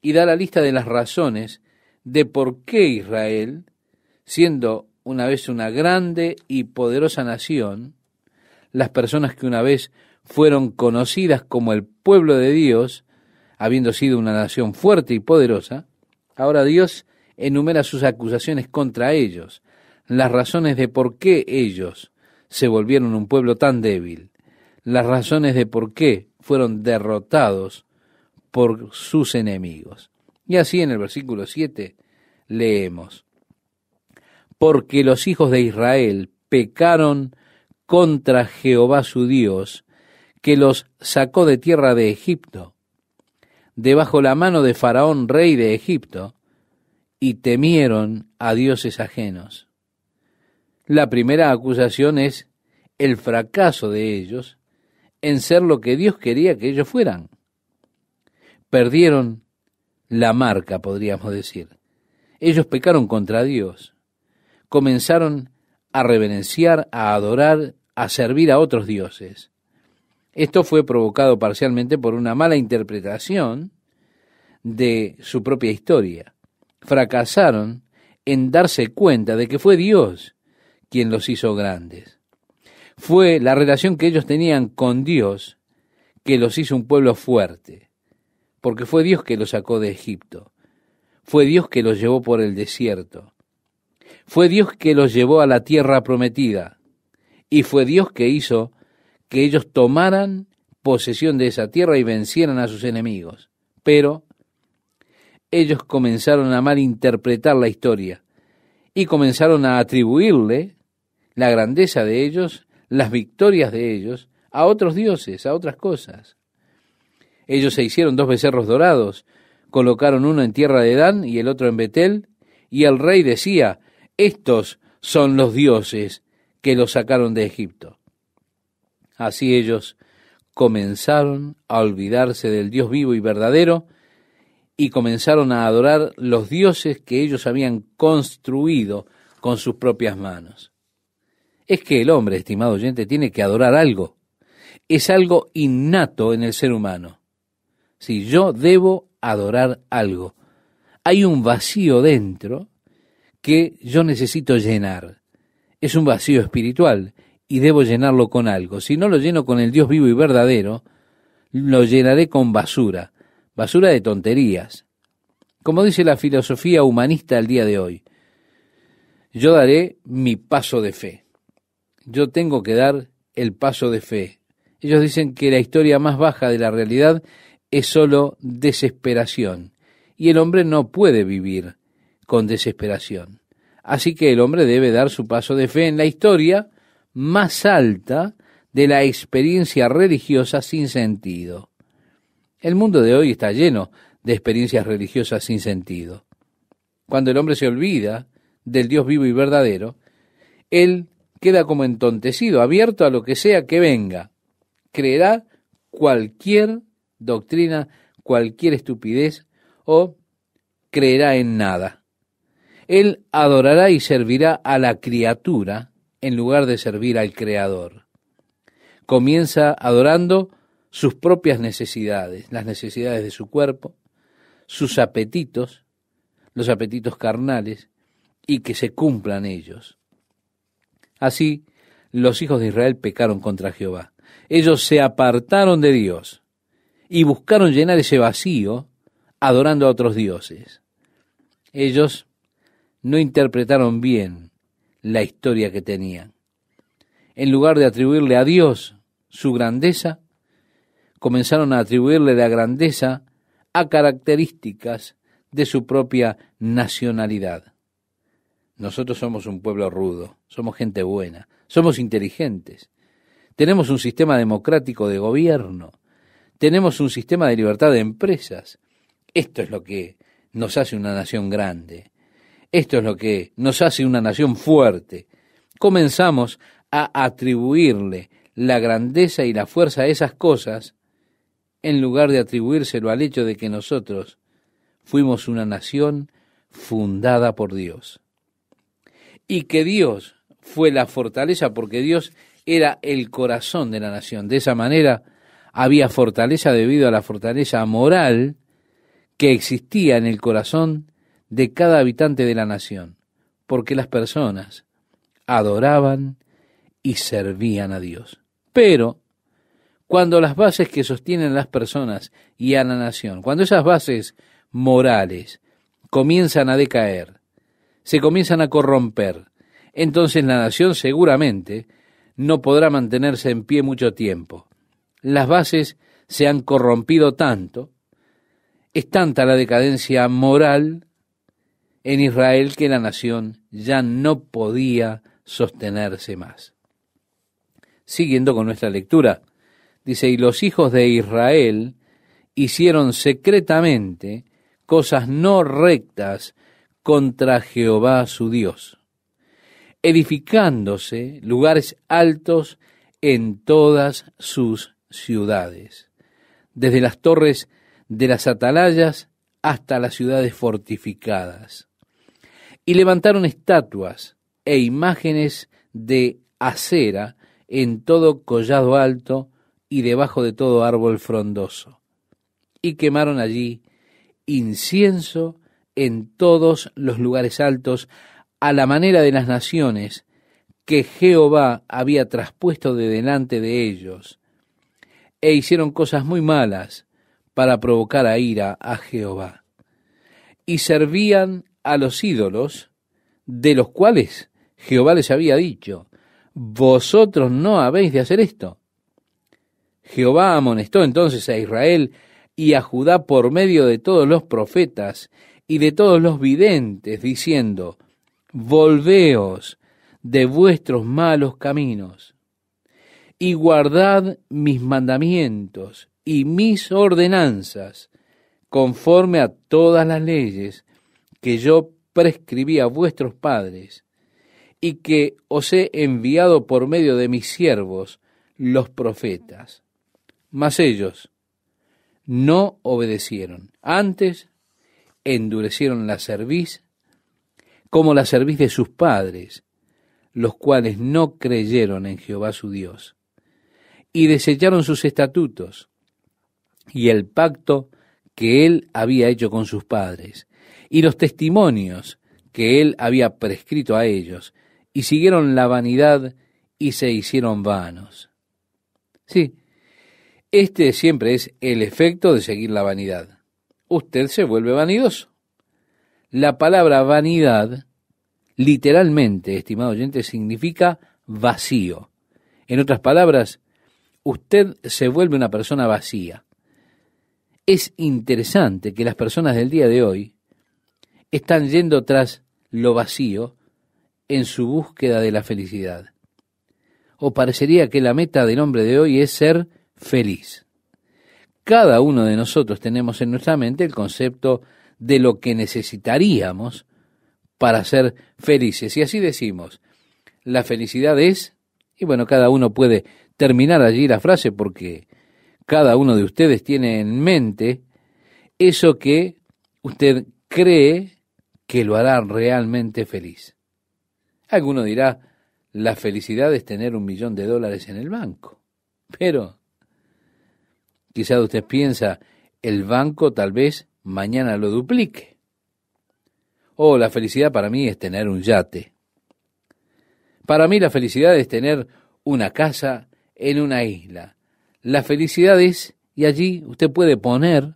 y da la lista de las razones de por qué Israel, siendo una vez una grande y poderosa nación, las personas que una vez fueron conocidas como el pueblo de Dios, habiendo sido una nación fuerte y poderosa, ahora Dios enumera sus acusaciones contra ellos, las razones de por qué ellos se volvieron un pueblo tan débil, las razones de por qué fueron derrotados por sus enemigos. Y así en el versículo 7 leemos, porque los hijos de Israel pecaron contra Jehová su Dios, que los sacó de tierra de Egipto, debajo la mano de Faraón, rey de Egipto, y temieron a dioses ajenos. La primera acusación es el fracaso de ellos en ser lo que Dios quería que ellos fueran perdieron la marca, podríamos decir. Ellos pecaron contra Dios. Comenzaron a reverenciar, a adorar, a servir a otros dioses. Esto fue provocado parcialmente por una mala interpretación de su propia historia. Fracasaron en darse cuenta de que fue Dios quien los hizo grandes. Fue la relación que ellos tenían con Dios que los hizo un pueblo fuerte porque fue Dios que los sacó de Egipto, fue Dios que los llevó por el desierto, fue Dios que los llevó a la tierra prometida, y fue Dios que hizo que ellos tomaran posesión de esa tierra y vencieran a sus enemigos. Pero ellos comenzaron a malinterpretar la historia y comenzaron a atribuirle la grandeza de ellos, las victorias de ellos, a otros dioses, a otras cosas. Ellos se hicieron dos becerros dorados, colocaron uno en tierra de Dan y el otro en Betel, y el rey decía, estos son los dioses que los sacaron de Egipto. Así ellos comenzaron a olvidarse del Dios vivo y verdadero, y comenzaron a adorar los dioses que ellos habían construido con sus propias manos. Es que el hombre, estimado oyente, tiene que adorar algo. Es algo innato en el ser humano. Si yo debo adorar algo, hay un vacío dentro que yo necesito llenar. Es un vacío espiritual y debo llenarlo con algo. Si no lo lleno con el Dios vivo y verdadero, lo llenaré con basura, basura de tonterías. Como dice la filosofía humanista al día de hoy, yo daré mi paso de fe. Yo tengo que dar el paso de fe. Ellos dicen que la historia más baja de la realidad es sólo desesperación, y el hombre no puede vivir con desesperación. Así que el hombre debe dar su paso de fe en la historia más alta de la experiencia religiosa sin sentido. El mundo de hoy está lleno de experiencias religiosas sin sentido. Cuando el hombre se olvida del Dios vivo y verdadero, él queda como entontecido, abierto a lo que sea que venga. Creerá cualquier doctrina, cualquier estupidez o creerá en nada. Él adorará y servirá a la criatura en lugar de servir al Creador. Comienza adorando sus propias necesidades, las necesidades de su cuerpo, sus apetitos, los apetitos carnales, y que se cumplan ellos. Así, los hijos de Israel pecaron contra Jehová. Ellos se apartaron de Dios y buscaron llenar ese vacío adorando a otros dioses. Ellos no interpretaron bien la historia que tenían. En lugar de atribuirle a Dios su grandeza, comenzaron a atribuirle la grandeza a características de su propia nacionalidad. Nosotros somos un pueblo rudo, somos gente buena, somos inteligentes, tenemos un sistema democrático de gobierno, tenemos un sistema de libertad de empresas. Esto es lo que nos hace una nación grande. Esto es lo que nos hace una nación fuerte. Comenzamos a atribuirle la grandeza y la fuerza a esas cosas en lugar de atribuírselo al hecho de que nosotros fuimos una nación fundada por Dios. Y que Dios fue la fortaleza porque Dios era el corazón de la nación. De esa manera, había fortaleza debido a la fortaleza moral que existía en el corazón de cada habitante de la nación, porque las personas adoraban y servían a Dios. Pero cuando las bases que sostienen a las personas y a la nación, cuando esas bases morales comienzan a decaer, se comienzan a corromper, entonces la nación seguramente no podrá mantenerse en pie mucho tiempo las bases se han corrompido tanto, es tanta la decadencia moral en Israel que la nación ya no podía sostenerse más. Siguiendo con nuestra lectura, dice, y los hijos de Israel hicieron secretamente cosas no rectas contra Jehová su Dios, edificándose lugares altos en todas sus ciudades, desde las torres de las atalayas hasta las ciudades fortificadas, y levantaron estatuas e imágenes de acera en todo collado alto y debajo de todo árbol frondoso, y quemaron allí incienso en todos los lugares altos, a la manera de las naciones que Jehová había traspuesto de delante de ellos, e hicieron cosas muy malas para provocar a ira a Jehová. Y servían a los ídolos, de los cuales Jehová les había dicho, vosotros no habéis de hacer esto. Jehová amonestó entonces a Israel y a Judá por medio de todos los profetas y de todos los videntes, diciendo, Volveos de vuestros malos caminos y guardad mis mandamientos y mis ordenanzas, conforme a todas las leyes que yo prescribí a vuestros padres, y que os he enviado por medio de mis siervos, los profetas. Mas ellos no obedecieron, antes endurecieron la cerviz, como la cerviz de sus padres, los cuales no creyeron en Jehová su Dios y desecharon sus estatutos y el pacto que él había hecho con sus padres y los testimonios que él había prescrito a ellos y siguieron la vanidad y se hicieron vanos. Sí, este siempre es el efecto de seguir la vanidad. Usted se vuelve vanidoso. La palabra vanidad literalmente, estimado oyente, significa vacío. En otras palabras, usted se vuelve una persona vacía. Es interesante que las personas del día de hoy están yendo tras lo vacío en su búsqueda de la felicidad. O parecería que la meta del hombre de hoy es ser feliz. Cada uno de nosotros tenemos en nuestra mente el concepto de lo que necesitaríamos para ser felices. Y así decimos, la felicidad es, y bueno, cada uno puede terminar allí la frase porque cada uno de ustedes tiene en mente eso que usted cree que lo hará realmente feliz. Alguno dirá, la felicidad es tener un millón de dólares en el banco. Pero quizá usted piensa, el banco tal vez mañana lo duplique. O la felicidad para mí es tener un yate. Para mí la felicidad es tener una casa en una isla. La felicidad es, y allí usted puede poner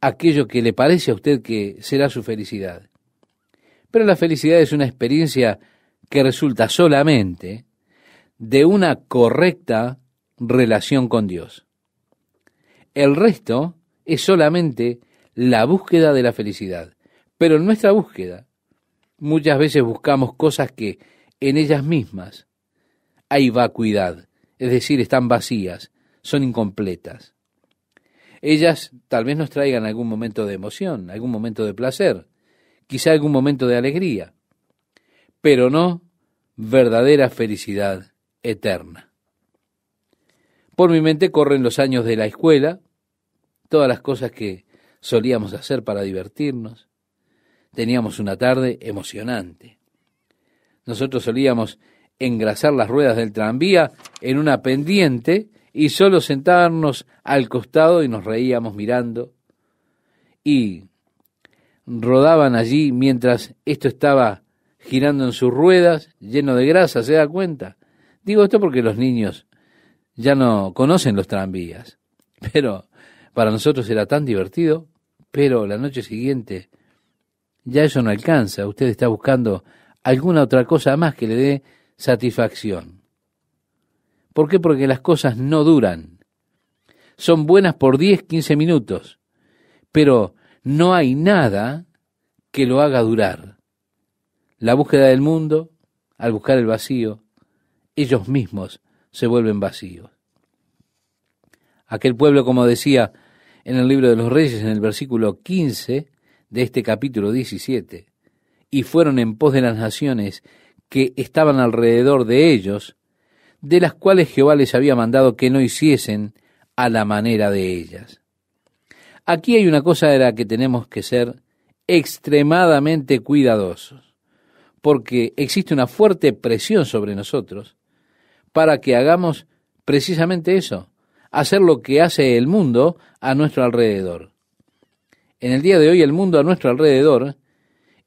aquello que le parece a usted que será su felicidad. Pero la felicidad es una experiencia que resulta solamente de una correcta relación con Dios. El resto es solamente la búsqueda de la felicidad. Pero en nuestra búsqueda muchas veces buscamos cosas que en ellas mismas hay vacuidad, es decir, están vacías, son incompletas. Ellas tal vez nos traigan algún momento de emoción, algún momento de placer, quizá algún momento de alegría, pero no verdadera felicidad eterna. Por mi mente corren los años de la escuela, todas las cosas que solíamos hacer para divertirnos. Teníamos una tarde emocionante. Nosotros solíamos engrasar las ruedas del tranvía en una pendiente y solo sentarnos al costado y nos reíamos mirando. Y rodaban allí mientras esto estaba girando en sus ruedas, lleno de grasa, ¿se da cuenta? Digo esto porque los niños ya no conocen los tranvías, pero para nosotros era tan divertido, pero la noche siguiente ya eso no alcanza, usted está buscando alguna otra cosa más que le dé satisfacción. ¿Por qué? Porque las cosas no duran. Son buenas por 10, 15 minutos, pero no hay nada que lo haga durar. La búsqueda del mundo, al buscar el vacío, ellos mismos se vuelven vacíos. Aquel pueblo, como decía en el libro de los Reyes, en el versículo 15 de este capítulo 17, y fueron en pos de las naciones que estaban alrededor de ellos, de las cuales Jehová les había mandado que no hiciesen a la manera de ellas. Aquí hay una cosa de la que tenemos que ser extremadamente cuidadosos, porque existe una fuerte presión sobre nosotros para que hagamos precisamente eso, hacer lo que hace el mundo a nuestro alrededor. En el día de hoy el mundo a nuestro alrededor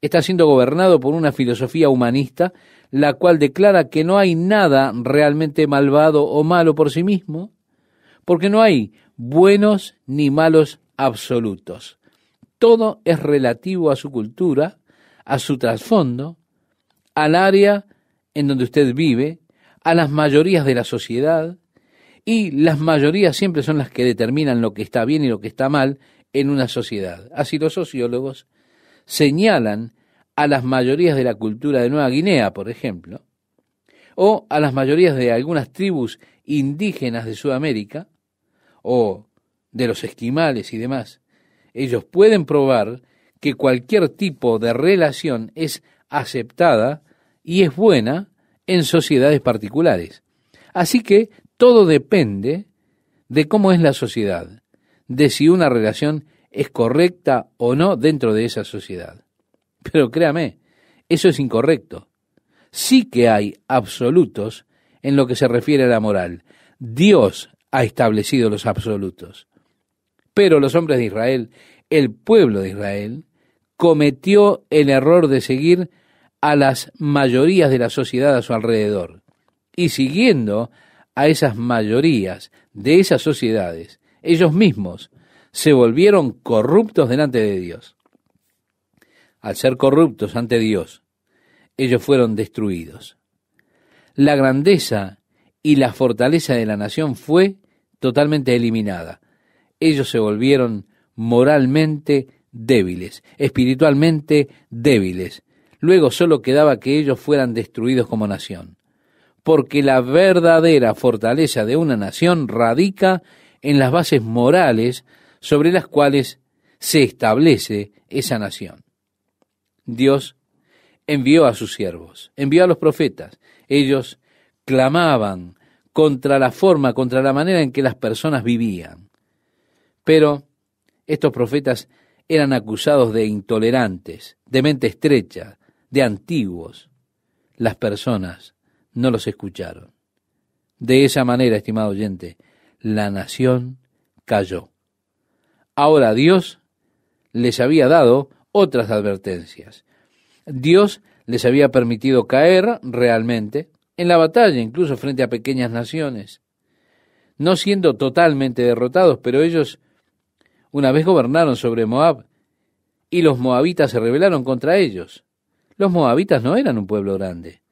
está siendo gobernado por una filosofía humanista la cual declara que no hay nada realmente malvado o malo por sí mismo, porque no hay buenos ni malos absolutos. Todo es relativo a su cultura, a su trasfondo, al área en donde usted vive, a las mayorías de la sociedad, y las mayorías siempre son las que determinan lo que está bien y lo que está mal en una sociedad. Así los sociólogos señalan a las mayorías de la cultura de Nueva Guinea, por ejemplo, o a las mayorías de algunas tribus indígenas de Sudamérica, o de los esquimales y demás, ellos pueden probar que cualquier tipo de relación es aceptada y es buena en sociedades particulares. Así que todo depende de cómo es la sociedad, de si una relación es correcta o no dentro de esa sociedad. Pero créame, eso es incorrecto. Sí que hay absolutos en lo que se refiere a la moral. Dios ha establecido los absolutos. Pero los hombres de Israel, el pueblo de Israel, cometió el error de seguir a las mayorías de la sociedad a su alrededor. Y siguiendo a esas mayorías de esas sociedades, ellos mismos se volvieron corruptos delante de Dios al ser corruptos ante Dios, ellos fueron destruidos. La grandeza y la fortaleza de la nación fue totalmente eliminada. Ellos se volvieron moralmente débiles, espiritualmente débiles. Luego solo quedaba que ellos fueran destruidos como nación. Porque la verdadera fortaleza de una nación radica en las bases morales sobre las cuales se establece esa nación. Dios envió a sus siervos, envió a los profetas. Ellos clamaban contra la forma, contra la manera en que las personas vivían. Pero estos profetas eran acusados de intolerantes, de mente estrecha, de antiguos. Las personas no los escucharon. De esa manera, estimado oyente, la nación cayó. Ahora Dios les había dado otras advertencias. Dios les había permitido caer realmente en la batalla, incluso frente a pequeñas naciones, no siendo totalmente derrotados, pero ellos una vez gobernaron sobre Moab y los moabitas se rebelaron contra ellos. Los moabitas no eran un pueblo grande,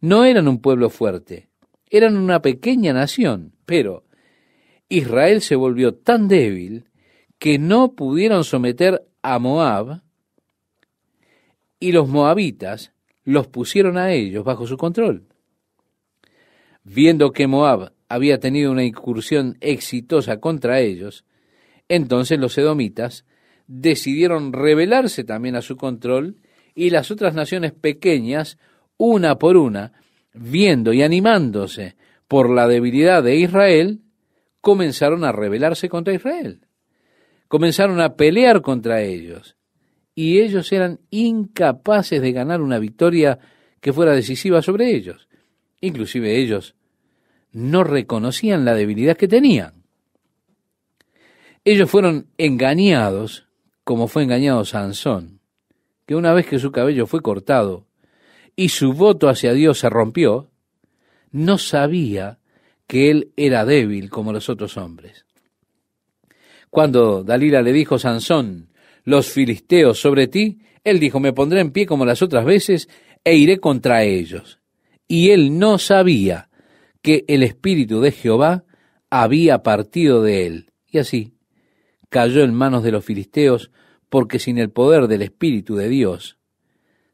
no eran un pueblo fuerte, eran una pequeña nación, pero Israel se volvió tan débil que no pudieron someter a Moab, y los moabitas los pusieron a ellos bajo su control. Viendo que Moab había tenido una incursión exitosa contra ellos, entonces los edomitas decidieron rebelarse también a su control y las otras naciones pequeñas, una por una, viendo y animándose por la debilidad de Israel, comenzaron a rebelarse contra Israel. Comenzaron a pelear contra ellos y ellos eran incapaces de ganar una victoria que fuera decisiva sobre ellos. Inclusive ellos no reconocían la debilidad que tenían. Ellos fueron engañados, como fue engañado Sansón, que una vez que su cabello fue cortado y su voto hacia Dios se rompió, no sabía que él era débil como los otros hombres. Cuando Dalila le dijo, Sansón, los filisteos sobre ti, él dijo, me pondré en pie como las otras veces e iré contra ellos. Y él no sabía que el espíritu de Jehová había partido de él. Y así cayó en manos de los filisteos, porque sin el poder del espíritu de Dios,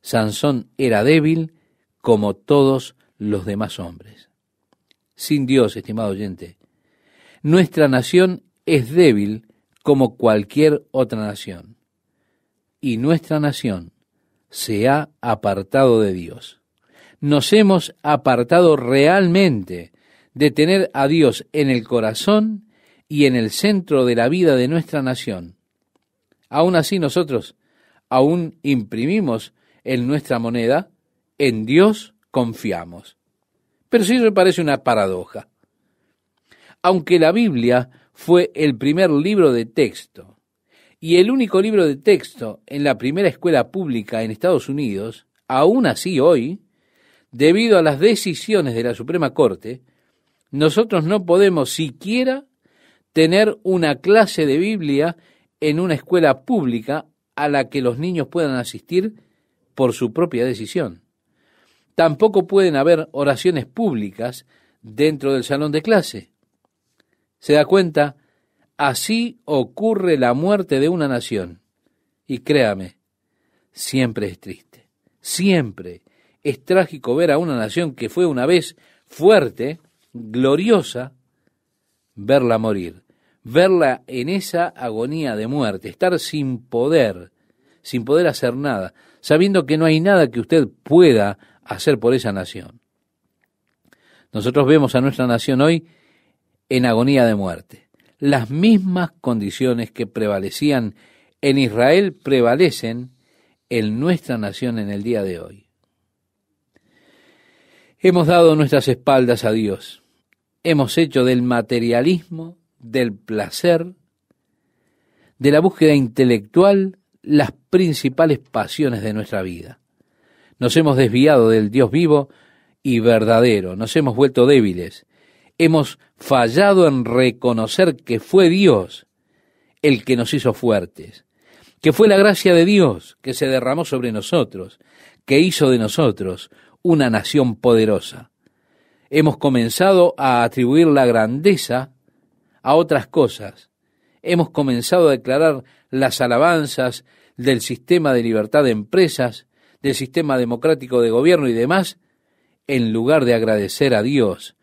Sansón era débil como todos los demás hombres. Sin Dios, estimado oyente, nuestra nación es débil como cualquier otra nación y nuestra nación se ha apartado de Dios. Nos hemos apartado realmente de tener a Dios en el corazón y en el centro de la vida de nuestra nación. Aún así nosotros aún imprimimos en nuestra moneda, en Dios confiamos. Pero sí me parece una paradoja. Aunque la Biblia fue el primer libro de texto y el único libro de texto en la primera escuela pública en Estados Unidos, aún así hoy, debido a las decisiones de la Suprema Corte, nosotros no podemos siquiera tener una clase de Biblia en una escuela pública a la que los niños puedan asistir por su propia decisión. Tampoco pueden haber oraciones públicas dentro del salón de clase. ¿Se da cuenta Así ocurre la muerte de una nación. Y créame, siempre es triste, siempre es trágico ver a una nación que fue una vez fuerte, gloriosa, verla morir, verla en esa agonía de muerte, estar sin poder, sin poder hacer nada, sabiendo que no hay nada que usted pueda hacer por esa nación. Nosotros vemos a nuestra nación hoy en agonía de muerte las mismas condiciones que prevalecían en Israel prevalecen en nuestra nación en el día de hoy. Hemos dado nuestras espaldas a Dios, hemos hecho del materialismo, del placer, de la búsqueda intelectual las principales pasiones de nuestra vida. Nos hemos desviado del Dios vivo y verdadero, nos hemos vuelto débiles, hemos fallado en reconocer que fue Dios el que nos hizo fuertes, que fue la gracia de Dios que se derramó sobre nosotros, que hizo de nosotros una nación poderosa. Hemos comenzado a atribuir la grandeza a otras cosas. Hemos comenzado a declarar las alabanzas del sistema de libertad de empresas, del sistema democrático de gobierno y demás, en lugar de agradecer a Dios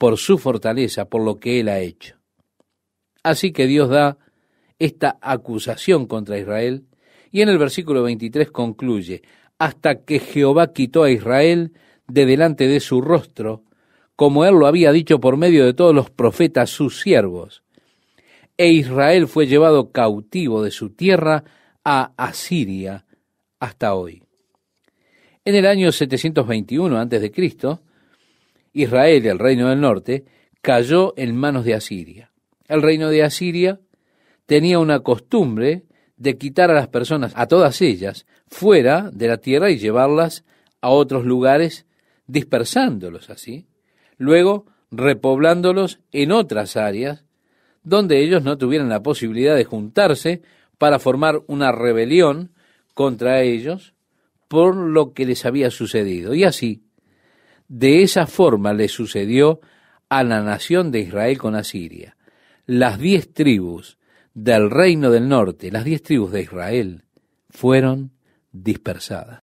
por su fortaleza, por lo que él ha hecho. Así que Dios da esta acusación contra Israel y en el versículo 23 concluye, hasta que Jehová quitó a Israel de delante de su rostro, como él lo había dicho por medio de todos los profetas sus siervos. E Israel fue llevado cautivo de su tierra a Asiria hasta hoy. En el año 721 a.C., Israel, el reino del norte, cayó en manos de Asiria. El reino de Asiria tenía una costumbre de quitar a las personas, a todas ellas, fuera de la tierra y llevarlas a otros lugares, dispersándolos así, luego repoblándolos en otras áreas donde ellos no tuvieran la posibilidad de juntarse para formar una rebelión contra ellos por lo que les había sucedido. Y así, de esa forma le sucedió a la nación de Israel con Asiria. Las diez tribus del reino del norte, las diez tribus de Israel, fueron dispersadas.